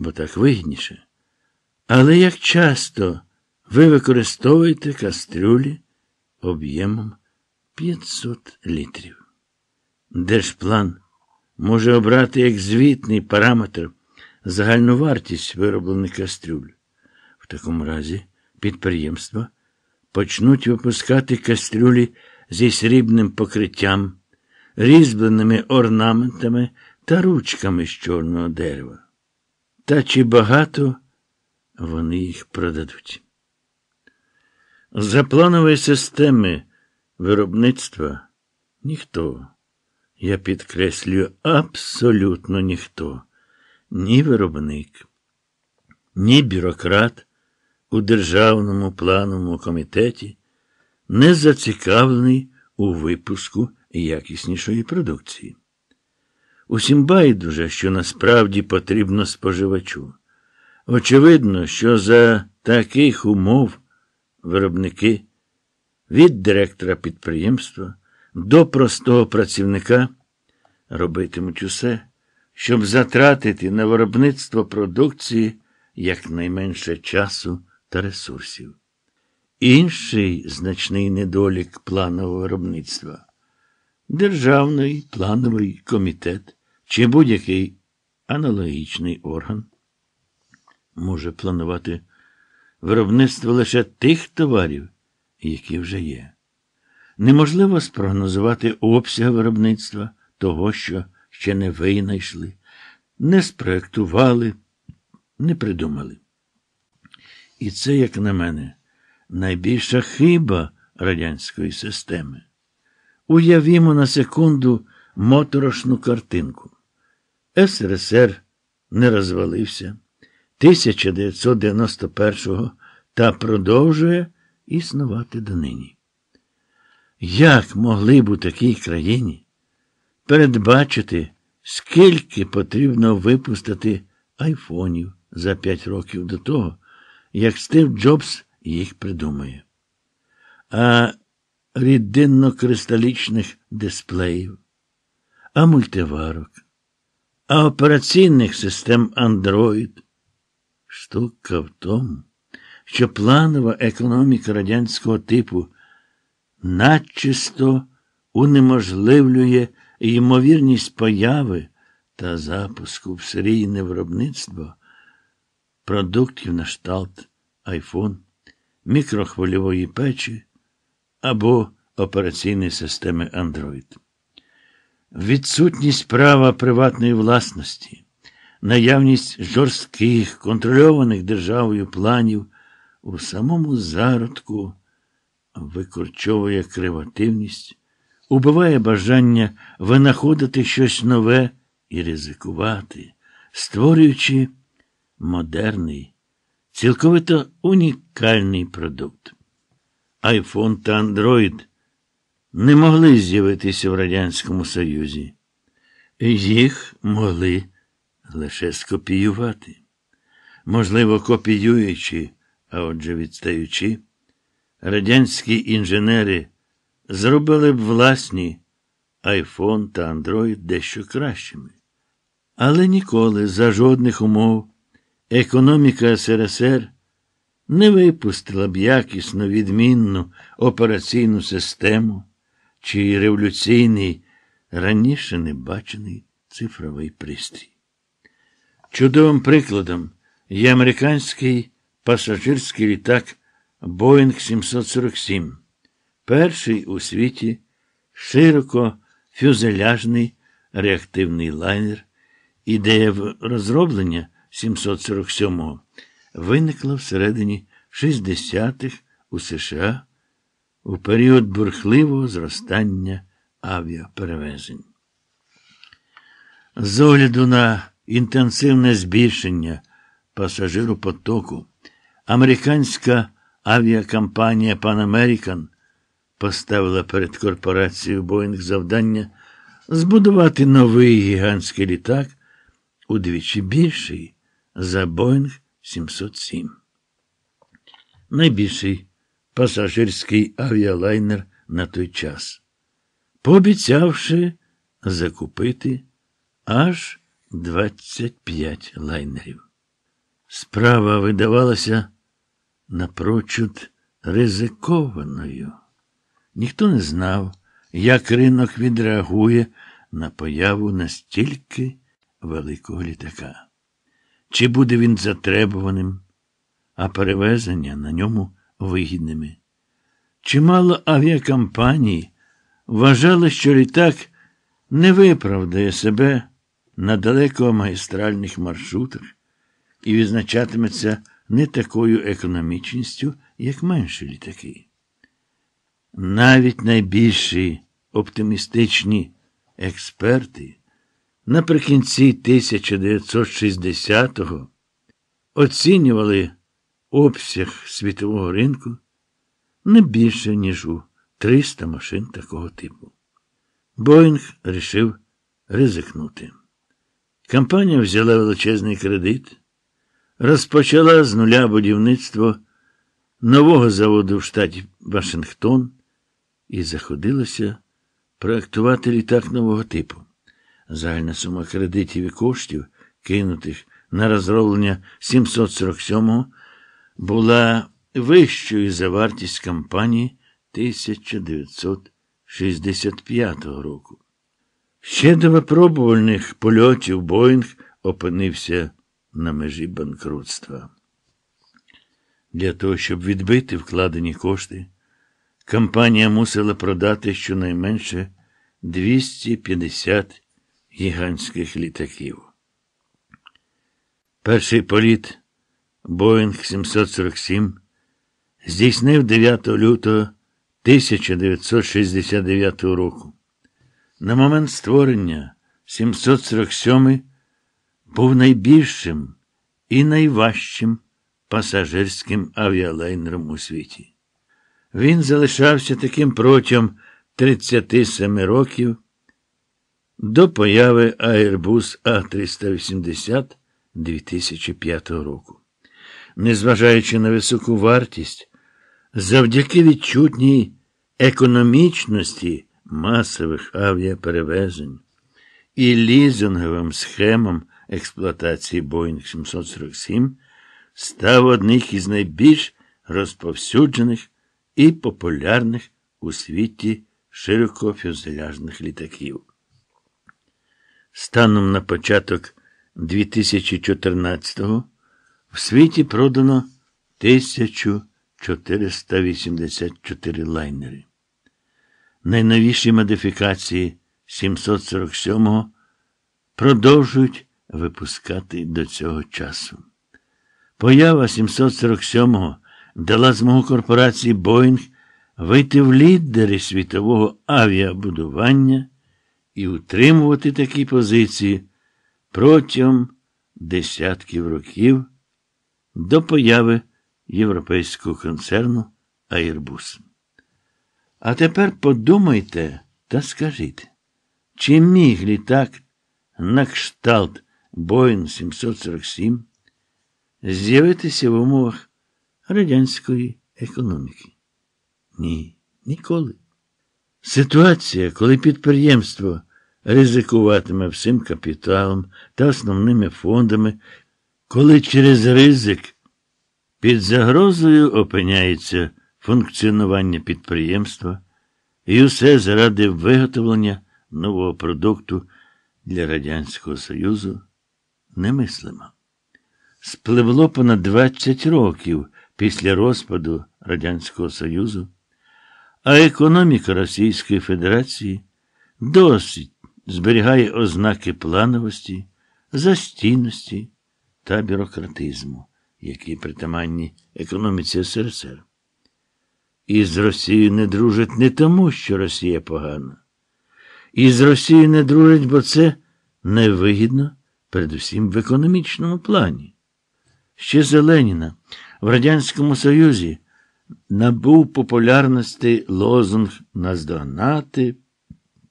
бо так вигідніше. Але як часто ви використовуєте кастрюлі об'ємом 500 літрів? Держплан може обрати як звітний параметр загальну вартість вироблених кастрюль. В такому разі підприємства почнуть випускати кастрюлі зі срібним покриттям, різьбленими орнаментами та ручками з чорного дерева. Та чи багато вони їх продадуть? За планової системи виробництва ніхто, я підкреслюю, абсолютно ніхто, ні виробник, ні бюрократ у Державному плановому комітеті не зацікавлений у випуску якіснішої продукції. Усім байдуже, що насправді потрібно споживачу. Очевидно, що за таких умов виробники від директора підприємства до простого працівника робитимуть усе, щоб затратити на виробництво продукції якнайменше часу та ресурсів. Інший значний недолік планового виробництва державний плановий комітет чи будь-який аналогічний орган може планувати виробництво лише тих товарів, які вже є. Неможливо спрогнозувати обсяг виробництва того, що ще не винайшли, не спроектували, не придумали. І це, як на мене, найбільша хиба радянської системи. Уявімо на секунду моторошну картинку. СРСР не розвалився 1991-го та продовжує існувати донині. Як могли б у такій країні передбачити, скільки потрібно випустити айфонів за 5 років до того, як Стив Джобс їх придумає? А рідинно кристалічних дисплеїв, а мультиварок, а операційних систем Android. Штука в тому, що планова економіка радянського типу начисто унеможливлює ймовірність появи та запуску в серійне виробництво продуктів на шталт iPhone, мікрохвильової печі або операційної системи Android. Відсутність права приватної власності, наявність жорстких, контрольованих державою планів у самому зародку викорчовує креативність, убиває бажання винаходити щось нове і ризикувати, створюючи модерний, цілковито унікальний продукт. Айфон та Android – не могли з'явитися в Радянському Союзі. Їх могли лише скопіювати. Можливо, копіюючи, а отже відстаючи, радянські інженери зробили б власні iPhone та Android дещо кращими. Але ніколи за жодних умов економіка СРСР не випустила б якісно відмінну операційну систему чи революційний раніше не бачений цифровий пристрій. Чудовим прикладом є американський пасажирський літак Boeing 747, перший у світі широко фюзеляжний реактивний лайнер. Ідея розроблення 747-го виникла всередині 60-х у США у період бурхливого зростання авіаперевезень. З огляду на інтенсивне збільшення пасажиропотоку, американська авіакомпанія Pan American поставила перед корпорацією Боїнг завдання збудувати новий гігантський літак удвічі більший за Боїнг 707. Найбільший пасажирський авіалайнер на той час, пообіцявши закупити аж 25 лайнерів. Справа видавалася напрочуд ризикованою. Ніхто не знав, як ринок відреагує на появу настільки великого літака. Чи буде він затребуваним, а перевезення на ньому вигідними. Чимало авіакомпаній вважали, що літак не виправдає себе на далекомагістральних маршрутах і відзначатиметься не такою економічністю, як менші літаки. Навіть найбільші оптимістичні експерти наприкінці 1960-го оцінювали обсяг світового ринку не більше, ніж у 300 машин такого типу. Боїнг рішив ризикнути. Компанія взяла величезний кредит, розпочала з нуля будівництво нового заводу в штаті Вашингтон і заходилася проектувати літак нового типу. Загальна сума кредитів і коштів, кинутих на розроблення 747-го була вищою за вартість кампанії 1965 року. Ще до випробувальних польотів Боїнг опинився на межі банкрутства. Для того, щоб відбити вкладені кошти, компанія мусила продати щонайменше 250 гігантських літаків. Перший політ Боїнг 747 здійснив 9 лютого 1969 року. На момент створення 747 був найбільшим і найважчим пасажирським авіалайнером у світі. Він залишався таким протягом 37 років до появи Airbus A380 2005 року незважаючи на високу вартість, завдяки відчутній економічності масових авіаперевезень і лізинговим схемам експлуатації Boeing 747 став одним із найбільш розповсюджених і популярних у світі широкофюзеляжних літаків. Станом на початок 2014 року в світі продано 1484 лайнери. Найновіші модифікації 747-го продовжують випускати до цього часу. Поява 747-го дала змогу корпорації Боїнг вийти в лідери світового авіабудування і утримувати такі позиції протягом десятків років до появи європейського концерну Airbus. А тепер подумайте та скажіть, чи міг літак на кшталт Боїн 747 з'явитися в умовах радянської економіки? Ні, ніколи. Ситуація, коли підприємство ризикуватиме всім капіталом та основними фондами коли через ризик під загрозою опиняється функціонування підприємства і усе заради виготовлення нового продукту для Радянського Союзу, немислимо. Спливло понад 20 років після розпаду Радянського Союзу, а економіка Російської Федерації досить зберігає ознаки плановості, застійності та бюрократизму, які притаманні економіці СРСР. Із Росією не дружать не тому, що Росія погана. Із Росією не дружать, бо це невигідно, передусім в економічному плані. Ще за Леніна в Радянському Союзі набув популярності лозунг наздогнати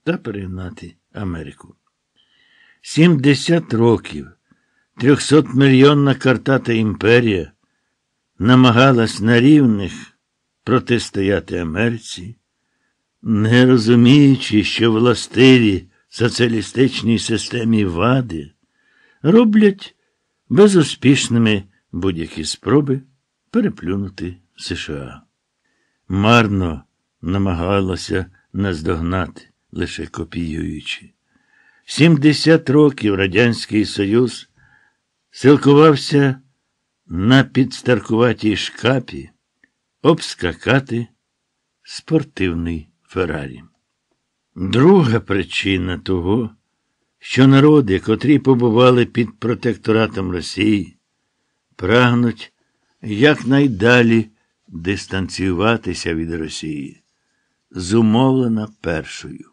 та перегнати Америку. 70 років Трьохсотмільйонна картата імперія намагалась на рівних протистояти Америці, не розуміючи, що властиві соціалістичній системі вади роблять безуспішними будь-які спроби переплюнути США. Марно намагалася наздогнати, лише копіюючи. 70 років Радянський Союз силкувався на підстаркуватій шкапі обскакати спортивний Феррарі. Друга причина того, що народи, котрі побували під протекторатом Росії, прагнуть якнайдалі дистанціюватися від Росії, зумовлена першою.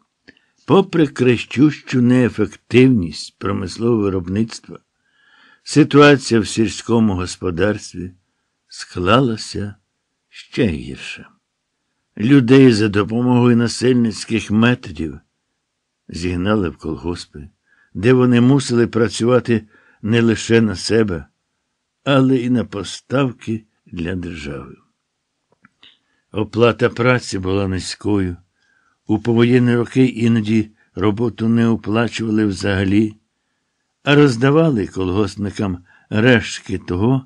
Попри крещущу неефективність промислового виробництва, Ситуація в сільському господарстві склалася ще гірше. Людей за допомогою насильницьких методів зігнали в колгоспи, де вони мусили працювати не лише на себе, але і на поставки для держави. Оплата праці була низькою. У повоєнні роки іноді роботу не оплачували взагалі роздавали колгоспникам рештки того,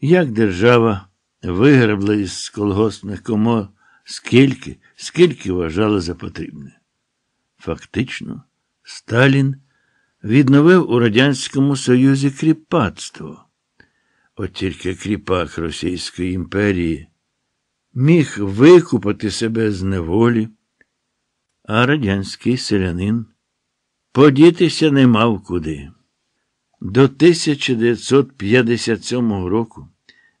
як держава виграбла із колгоспних комо скільки, скільки вважала за потрібне. Фактично, Сталін відновив у Радянському Союзі кріпацтво. От тільки кріпак Російської імперії міг викупати себе з неволі, а радянський селянин подітися не мав куди. До 1957 року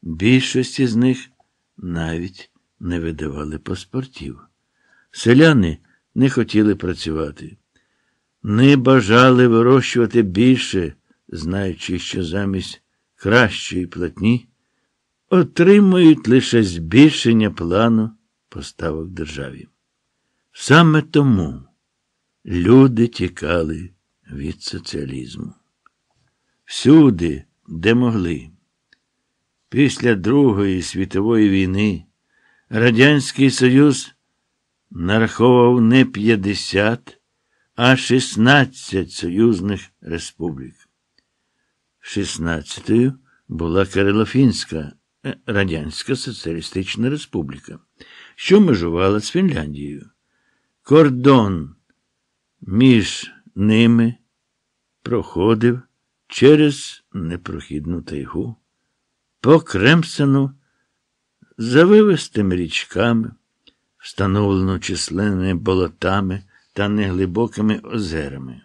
більшості з них навіть не видавали паспортів. Селяни не хотіли працювати, не бажали вирощувати більше, знаючи, що замість кращої платні отримують лише збільшення плану поставок державі. Саме тому. Люди тікали від соціалізму. Всюди, де могли. Після Другої світової війни Радянський Союз нараховував не 50, а 16 союзних республік. 16-ю була Кирилофінська е, Радянська Соціалістична Республіка, що межувала з Фінляндією. Кордон між ними проходив через непрохідну тайгу, по Кремсену, завивистими річками, встановлену численними болотами та неглибокими озерами.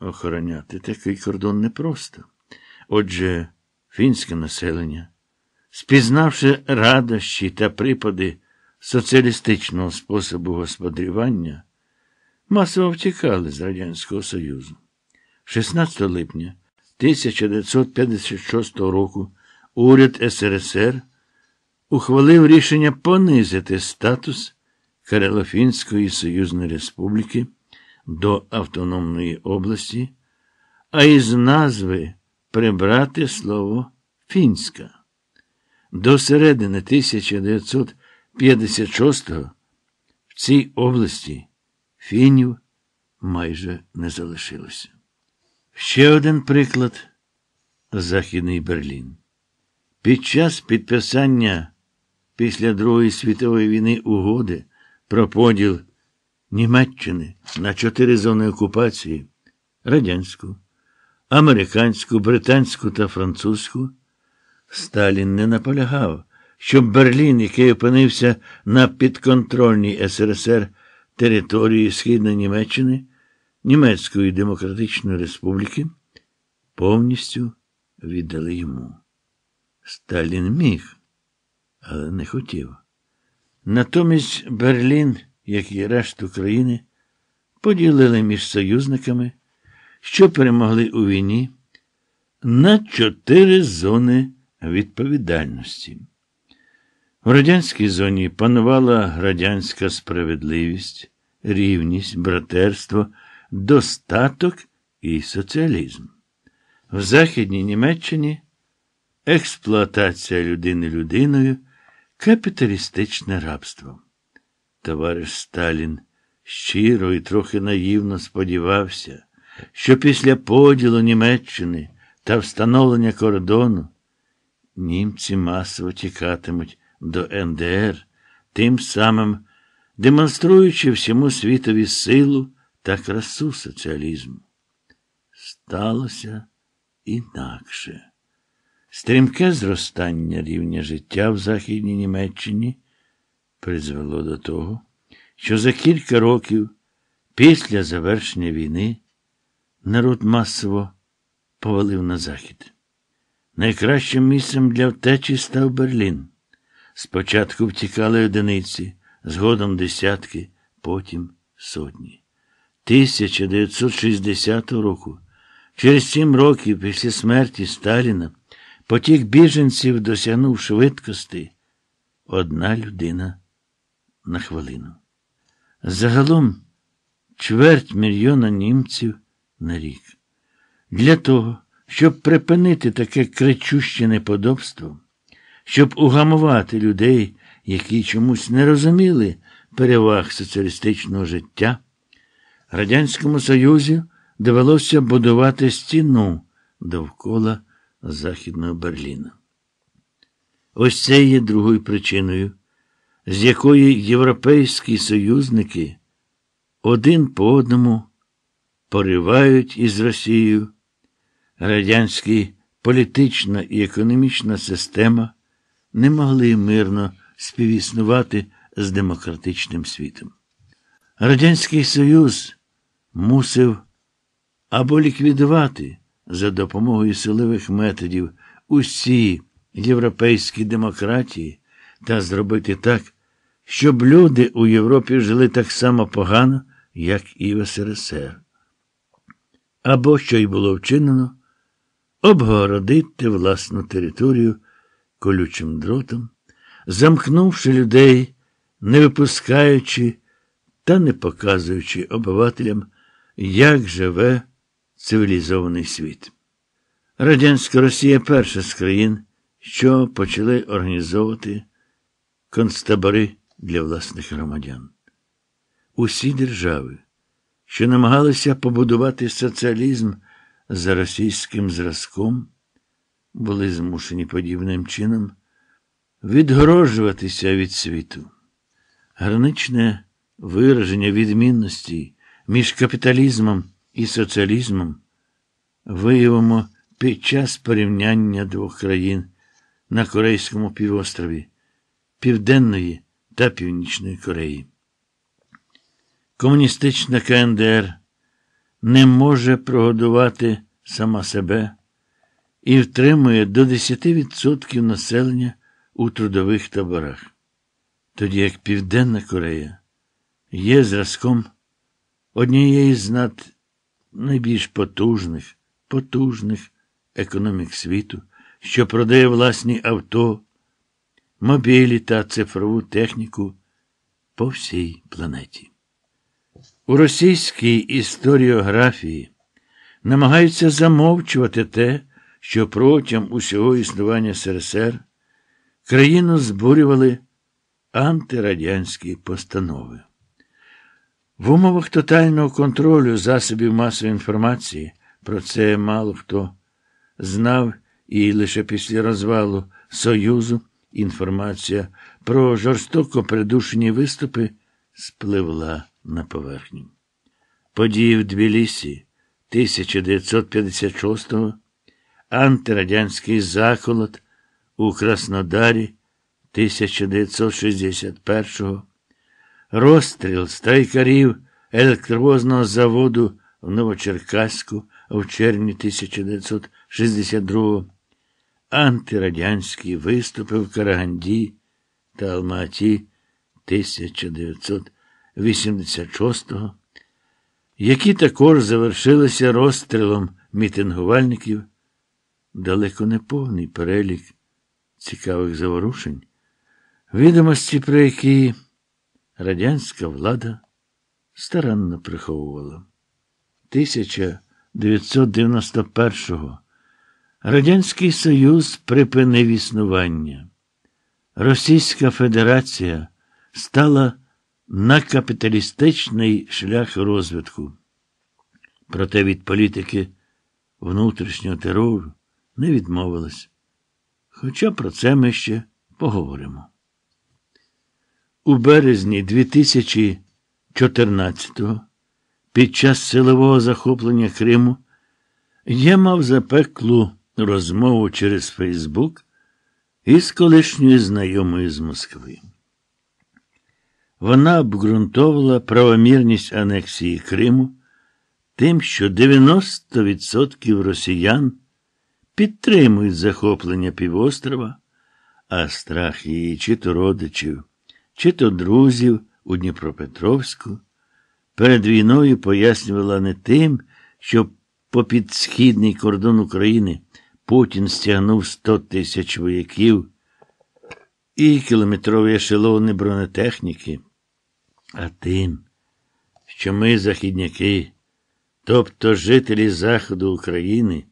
Охороняти такий кордон непросто. Отже, фінське населення, спізнавши радощі та припади соціалістичного способу господарювання, масово втікали з Радянського Союзу. 16 липня 1956 року уряд СРСР ухвалив рішення понизити статус Карелофінської Союзної Республіки до Автономної області, а із назви прибрати слово Фінська. До середини 1956 року в цій області Фінів майже не залишилося. Ще один приклад Західний Берлін. Під час підписання після Другої світової війни угоди про поділ Німеччини на чотири зони окупації радянську, американську, британську та французьку, Сталін не наполягав, щоб Берлін, який опинився на підконтрольній СРСР, території Східної Німеччини Німецької Демократичної Республіки повністю віддали йому. Сталін міг, але не хотів. Натомість Берлін, як і решту країни, поділили між союзниками, що перемогли у війні, на чотири зони відповідальності. В радянській зоні панувала радянська справедливість, рівність, братерство, достаток і соціалізм. В Західній Німеччині експлуатація людини людиною, капіталістичне рабство. Товариш Сталін щиро і трохи наївно сподівався, що після поділу Німеччини та встановлення кордону німці масово тікатимуть до НДР, тим самим демонструючи всьому світові силу та красу соціалізму. Сталося інакше. Стрімке зростання рівня життя в Західній Німеччині призвело до того, що за кілька років після завершення війни народ масово повалив на захід. Найкращим місцем для втечі став Берлін. Спочатку втікали одиниці, згодом десятки, потім сотні. 1960 року, через сім років після смерті Сталіна, потік біженців досягнув швидкості одна людина на хвилину. Загалом чверть мільйона німців на рік. Для того, щоб припинити таке кричуще неподобство щоб угамувати людей, які чомусь не розуміли переваг соціалістичного життя. Радянському Союзі довелося будувати стіну довкола Західного Берліна. Ось це є другою причиною, з якої європейські союзники один по одному поривають із Росією радянські політична і економічна система не могли мирно співіснувати з демократичним світом. Радянський Союз мусив або ліквідувати за допомогою силових методів усі європейські демократії та зробити так, щоб люди у Європі жили так само погано, як і в СРСР. Або що й було вчинено, обгородити власну територію колючим дротом, замкнувши людей, не випускаючи та не показуючи обивателям, як живе цивілізований світ. Радянська Росія перша з країн, що почали організовувати концтабори для власних громадян. Усі держави, що намагалися побудувати соціалізм за російським зразком, були змушені подібним чином відгорожуватися від світу. Граничне вираження відмінності між капіталізмом і соціалізмом виявимо під час порівняння двох країн на Корейському півострові, Південної та Північної Кореї. Комуністична КНДР не може прогодувати сама себе і втримує до 10% населення у трудових таборах, тоді як Південна Корея є зразком однієї з над найбільш потужних, потужних економік світу, що продає власні авто, мобілі та цифрову техніку по всій планеті. У російській історіографії намагаються замовчувати те, що протягом усього існування СРСР країну збурювали антирадянські постанови. В умовах тотального контролю засобів масової інформації про це мало хто знав, і лише після розвалу Союзу інформація про жорстоко придушені виступи спливла на поверхню. Події в Тбілісі 1956 року антирадянський заколот у Краснодарі 1961-го, розстріл стайкарів електровозного заводу в Новочеркаську в червні 1962-го, антирадянські виступи в Караганді та Алматі 1986-го, які також завершилися розстрілом мітингувальників далеко не повний перелік цікавих заворушень, відомості, про які радянська влада старанно приховувала. 1991-го Радянський Союз припинив існування. Російська Федерація стала на капіталістичний шлях розвитку. Проте від політики внутрішнього терору не відмовилась. Хоча про це ми ще поговоримо. У березні 2014-го, під час силового захоплення Криму, я мав запеклу розмову через Фейсбук із колишньою знайомою з Москви. Вона обґрунтовувала правомірність анексії Криму тим, що 90% росіян підтримують захоплення півострова, а страх її чи то родичів, чи то друзів у Дніпропетровську перед війною пояснювала не тим, що попід східний кордон України Путін стягнув 100 тисяч вояків і кілометрові ешелони бронетехніки, а тим, що ми західняки, тобто жителі Заходу України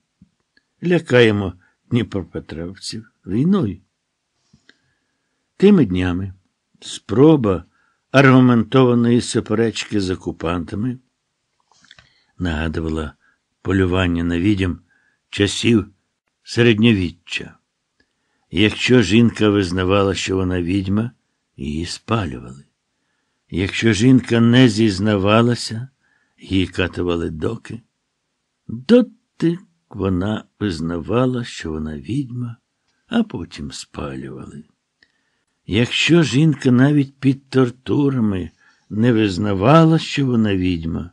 лякаємо дніпропетровців війною. Тими днями спроба аргументованої суперечки з окупантами нагадувала полювання на відім часів середньовіччя. Якщо жінка визнавала, що вона відьма, її спалювали. Якщо жінка не зізнавалася, її катували доки. Доти, вона визнавала, що вона відьма, а потім спалювали. Якщо жінка навіть під тортурами не визнавала, що вона відьма,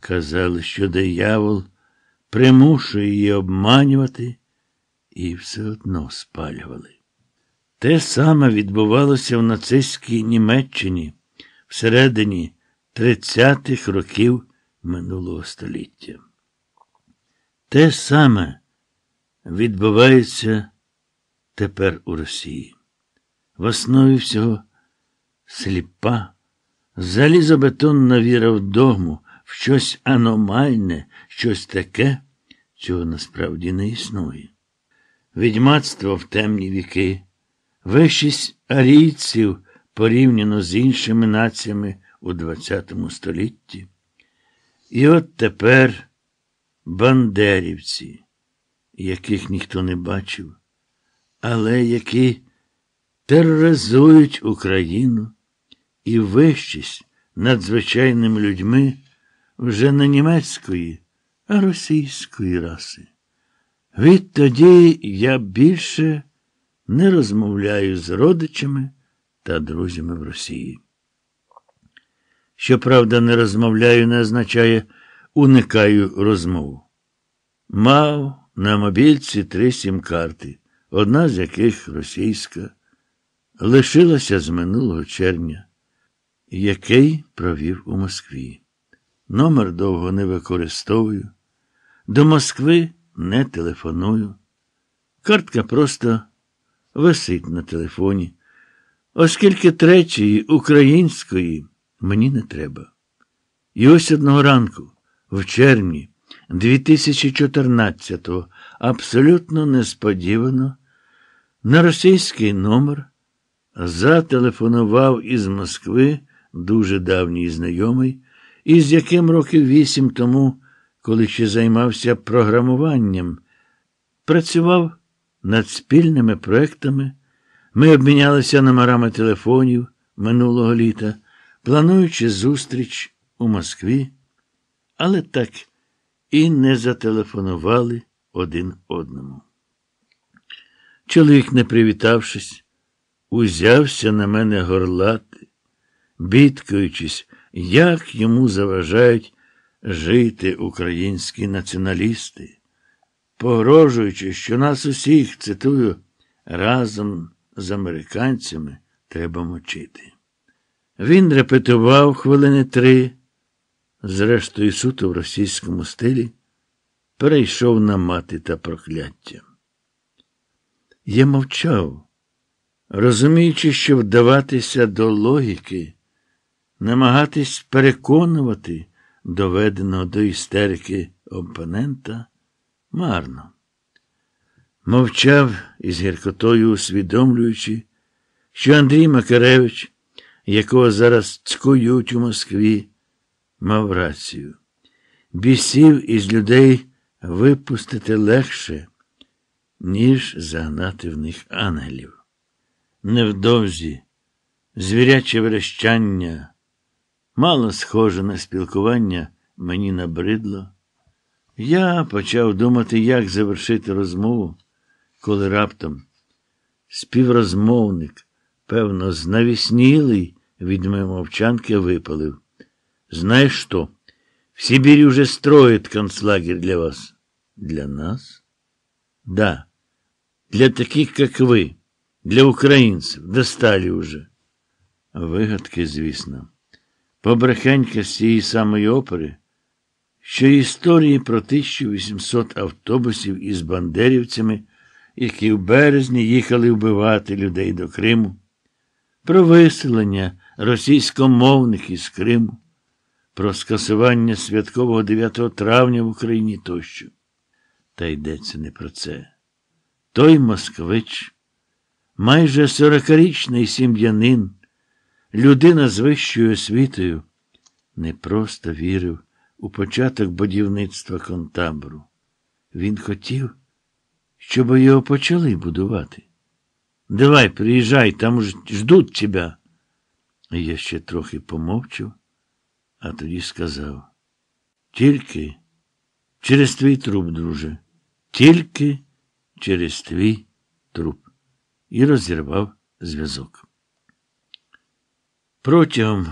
казали, що диявол примушує її обманювати, і все одно спалювали. Те саме відбувалося в нацистській Німеччині всередині 30-х років минулого століття. Те саме відбувається тепер у Росії. В основі всього сліпа, залізобетонна віра в догму, в щось аномальне, щось таке, чого насправді не існує. Відьмацтво в темні віки, вищість арійців порівняно з іншими націями у ХХ столітті. І от тепер бандерівці, яких ніхто не бачив, але які тероризують Україну і вищість над звичайними людьми вже не німецької, а російської раси. Відтоді я більше не розмовляю з родичами та друзями в Росії. Щоправда, не розмовляю, не означає уникаю розмову. Мав на мобільці три сім-карти, одна з яких російська, лишилася з минулого червня, який провів у Москві. Номер довго не використовую, до Москви не телефоную. Картка просто висить на телефоні, оскільки третьої української мені не треба. І ось одного ранку. В червні 2014-го абсолютно несподівано на російський номер зателефонував із Москви дуже давній знайомий, із яким років вісім тому, коли ще займався програмуванням, працював над спільними проектами. Ми обмінялися номерами телефонів минулого літа, плануючи зустріч у Москві але так і не зателефонували один одному. Чоловік, не привітавшись, узявся на мене горлати, бідкаючись, як йому заважають жити українські націоналісти, погрожуючи, що нас усіх, цитую, разом з американцями треба мочити. Він репетував хвилини три зрештою суто в російському стилі, перейшов на мати та прокляття. Я мовчав, розуміючи, що вдаватися до логіки, намагатись переконувати доведеного до істерики опонента марно. Мовчав із гіркотою усвідомлюючи, що Андрій Макаревич, якого зараз цкують у Москві, мав рацію. Бісів із людей випустити легше, ніж загнати в них ангелів. Невдовзі звіряче верещання, мало схоже на спілкування, мені набридло. Я почав думати, як завершити розмову, коли раптом співрозмовник, певно, знавіснілий від моєї мовчанки випалив. Знаешь что? В Сибири уже строят концлагерь для вас. Для нас? Да. Для таких, как ви, для українців. Достали уже. Вигадки, звісно. Побрехенька з цієї самої опери, що історії про 1800 автобусів із бандерівцями, які в березні їхали вбивати людей до Криму, про виселення російськомовних із Криму про скасування святкового 9 травня в Україні тощо. Та йдеться не про це. Той москвич, майже сорокарічний сім'янин, людина з вищою освітою, не просто вірив у початок будівництва контабру. Він хотів, щоб його почали будувати. Давай, приїжджай, там ждуть тебе. Я ще трохи помовчав а тоді сказав: Тільки через твій труп, друже, тільки через твій труп. І розірвав зв'язок. Протягом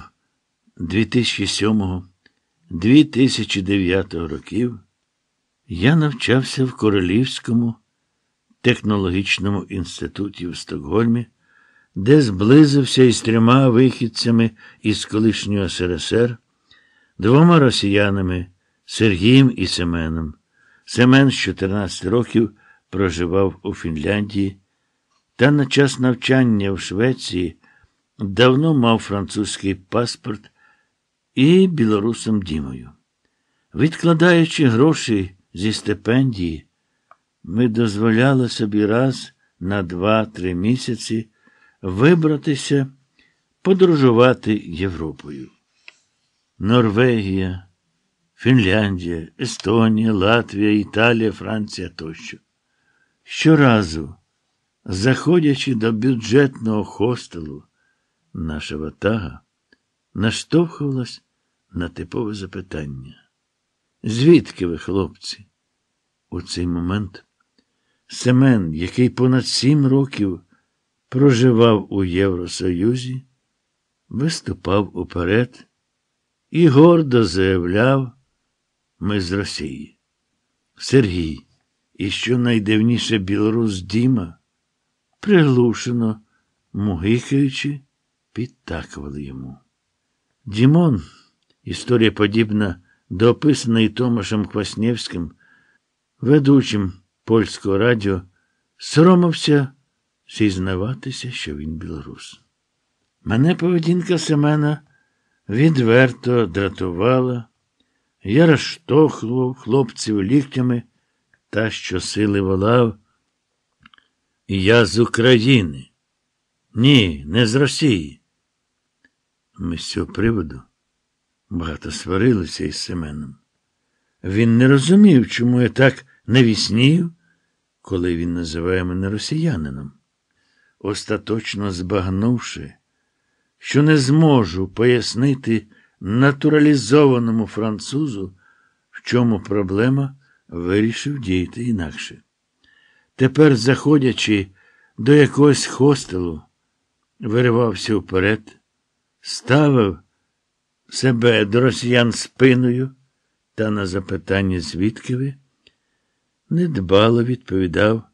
2007-2009 років я навчався в Королівському технологічному інституті в Стокгольмі, де зблизився із трьома вихідцями із колишнього СРСР двома росіянами Сергієм і Семеном. Семен з 14 років проживав у Фінляндії та на час навчання в Швеції давно мав французький паспорт і білорусом Дімою. Відкладаючи гроші зі стипендії, ми дозволяли собі раз на два-три місяці вибратися, подорожувати Європою. Норвегія, Фінляндія, Естонія, Латвія, Італія, Франція тощо. Щоразу, заходячи до бюджетного хостелу, наша ватага наштовхувалась на типове запитання. Звідки ви, хлопці? У цей момент Семен, який понад сім років проживав у Євросоюзі, виступав уперед і гордо заявляв ми з Росії. Сергій, і що найдивніше білорус Діма, приглушено, мугикаючи, підтакували йому. Дімон, історія подібна до описаної Томашем Кваснєвським, ведучим польського радіо, соромився зізнаватися, що він білорус. Мене поведінка Семена відверто дратувала. Я розштовхував хлопців ліктями та щосили волав. Я з України. Ні, не з Росії. Ми з цього приводу багато сварилися із Семеном. Він не розумів, чому я так навіснів, коли він називає мене росіянином. Остаточно збагнувши, що не зможу пояснити натуралізованому французу, в чому проблема вирішив діяти інакше. Тепер, заходячи до якогось хостелу, виривався вперед, ставив себе до росіян спиною та на запитання, звідки ви, недбало відповідав.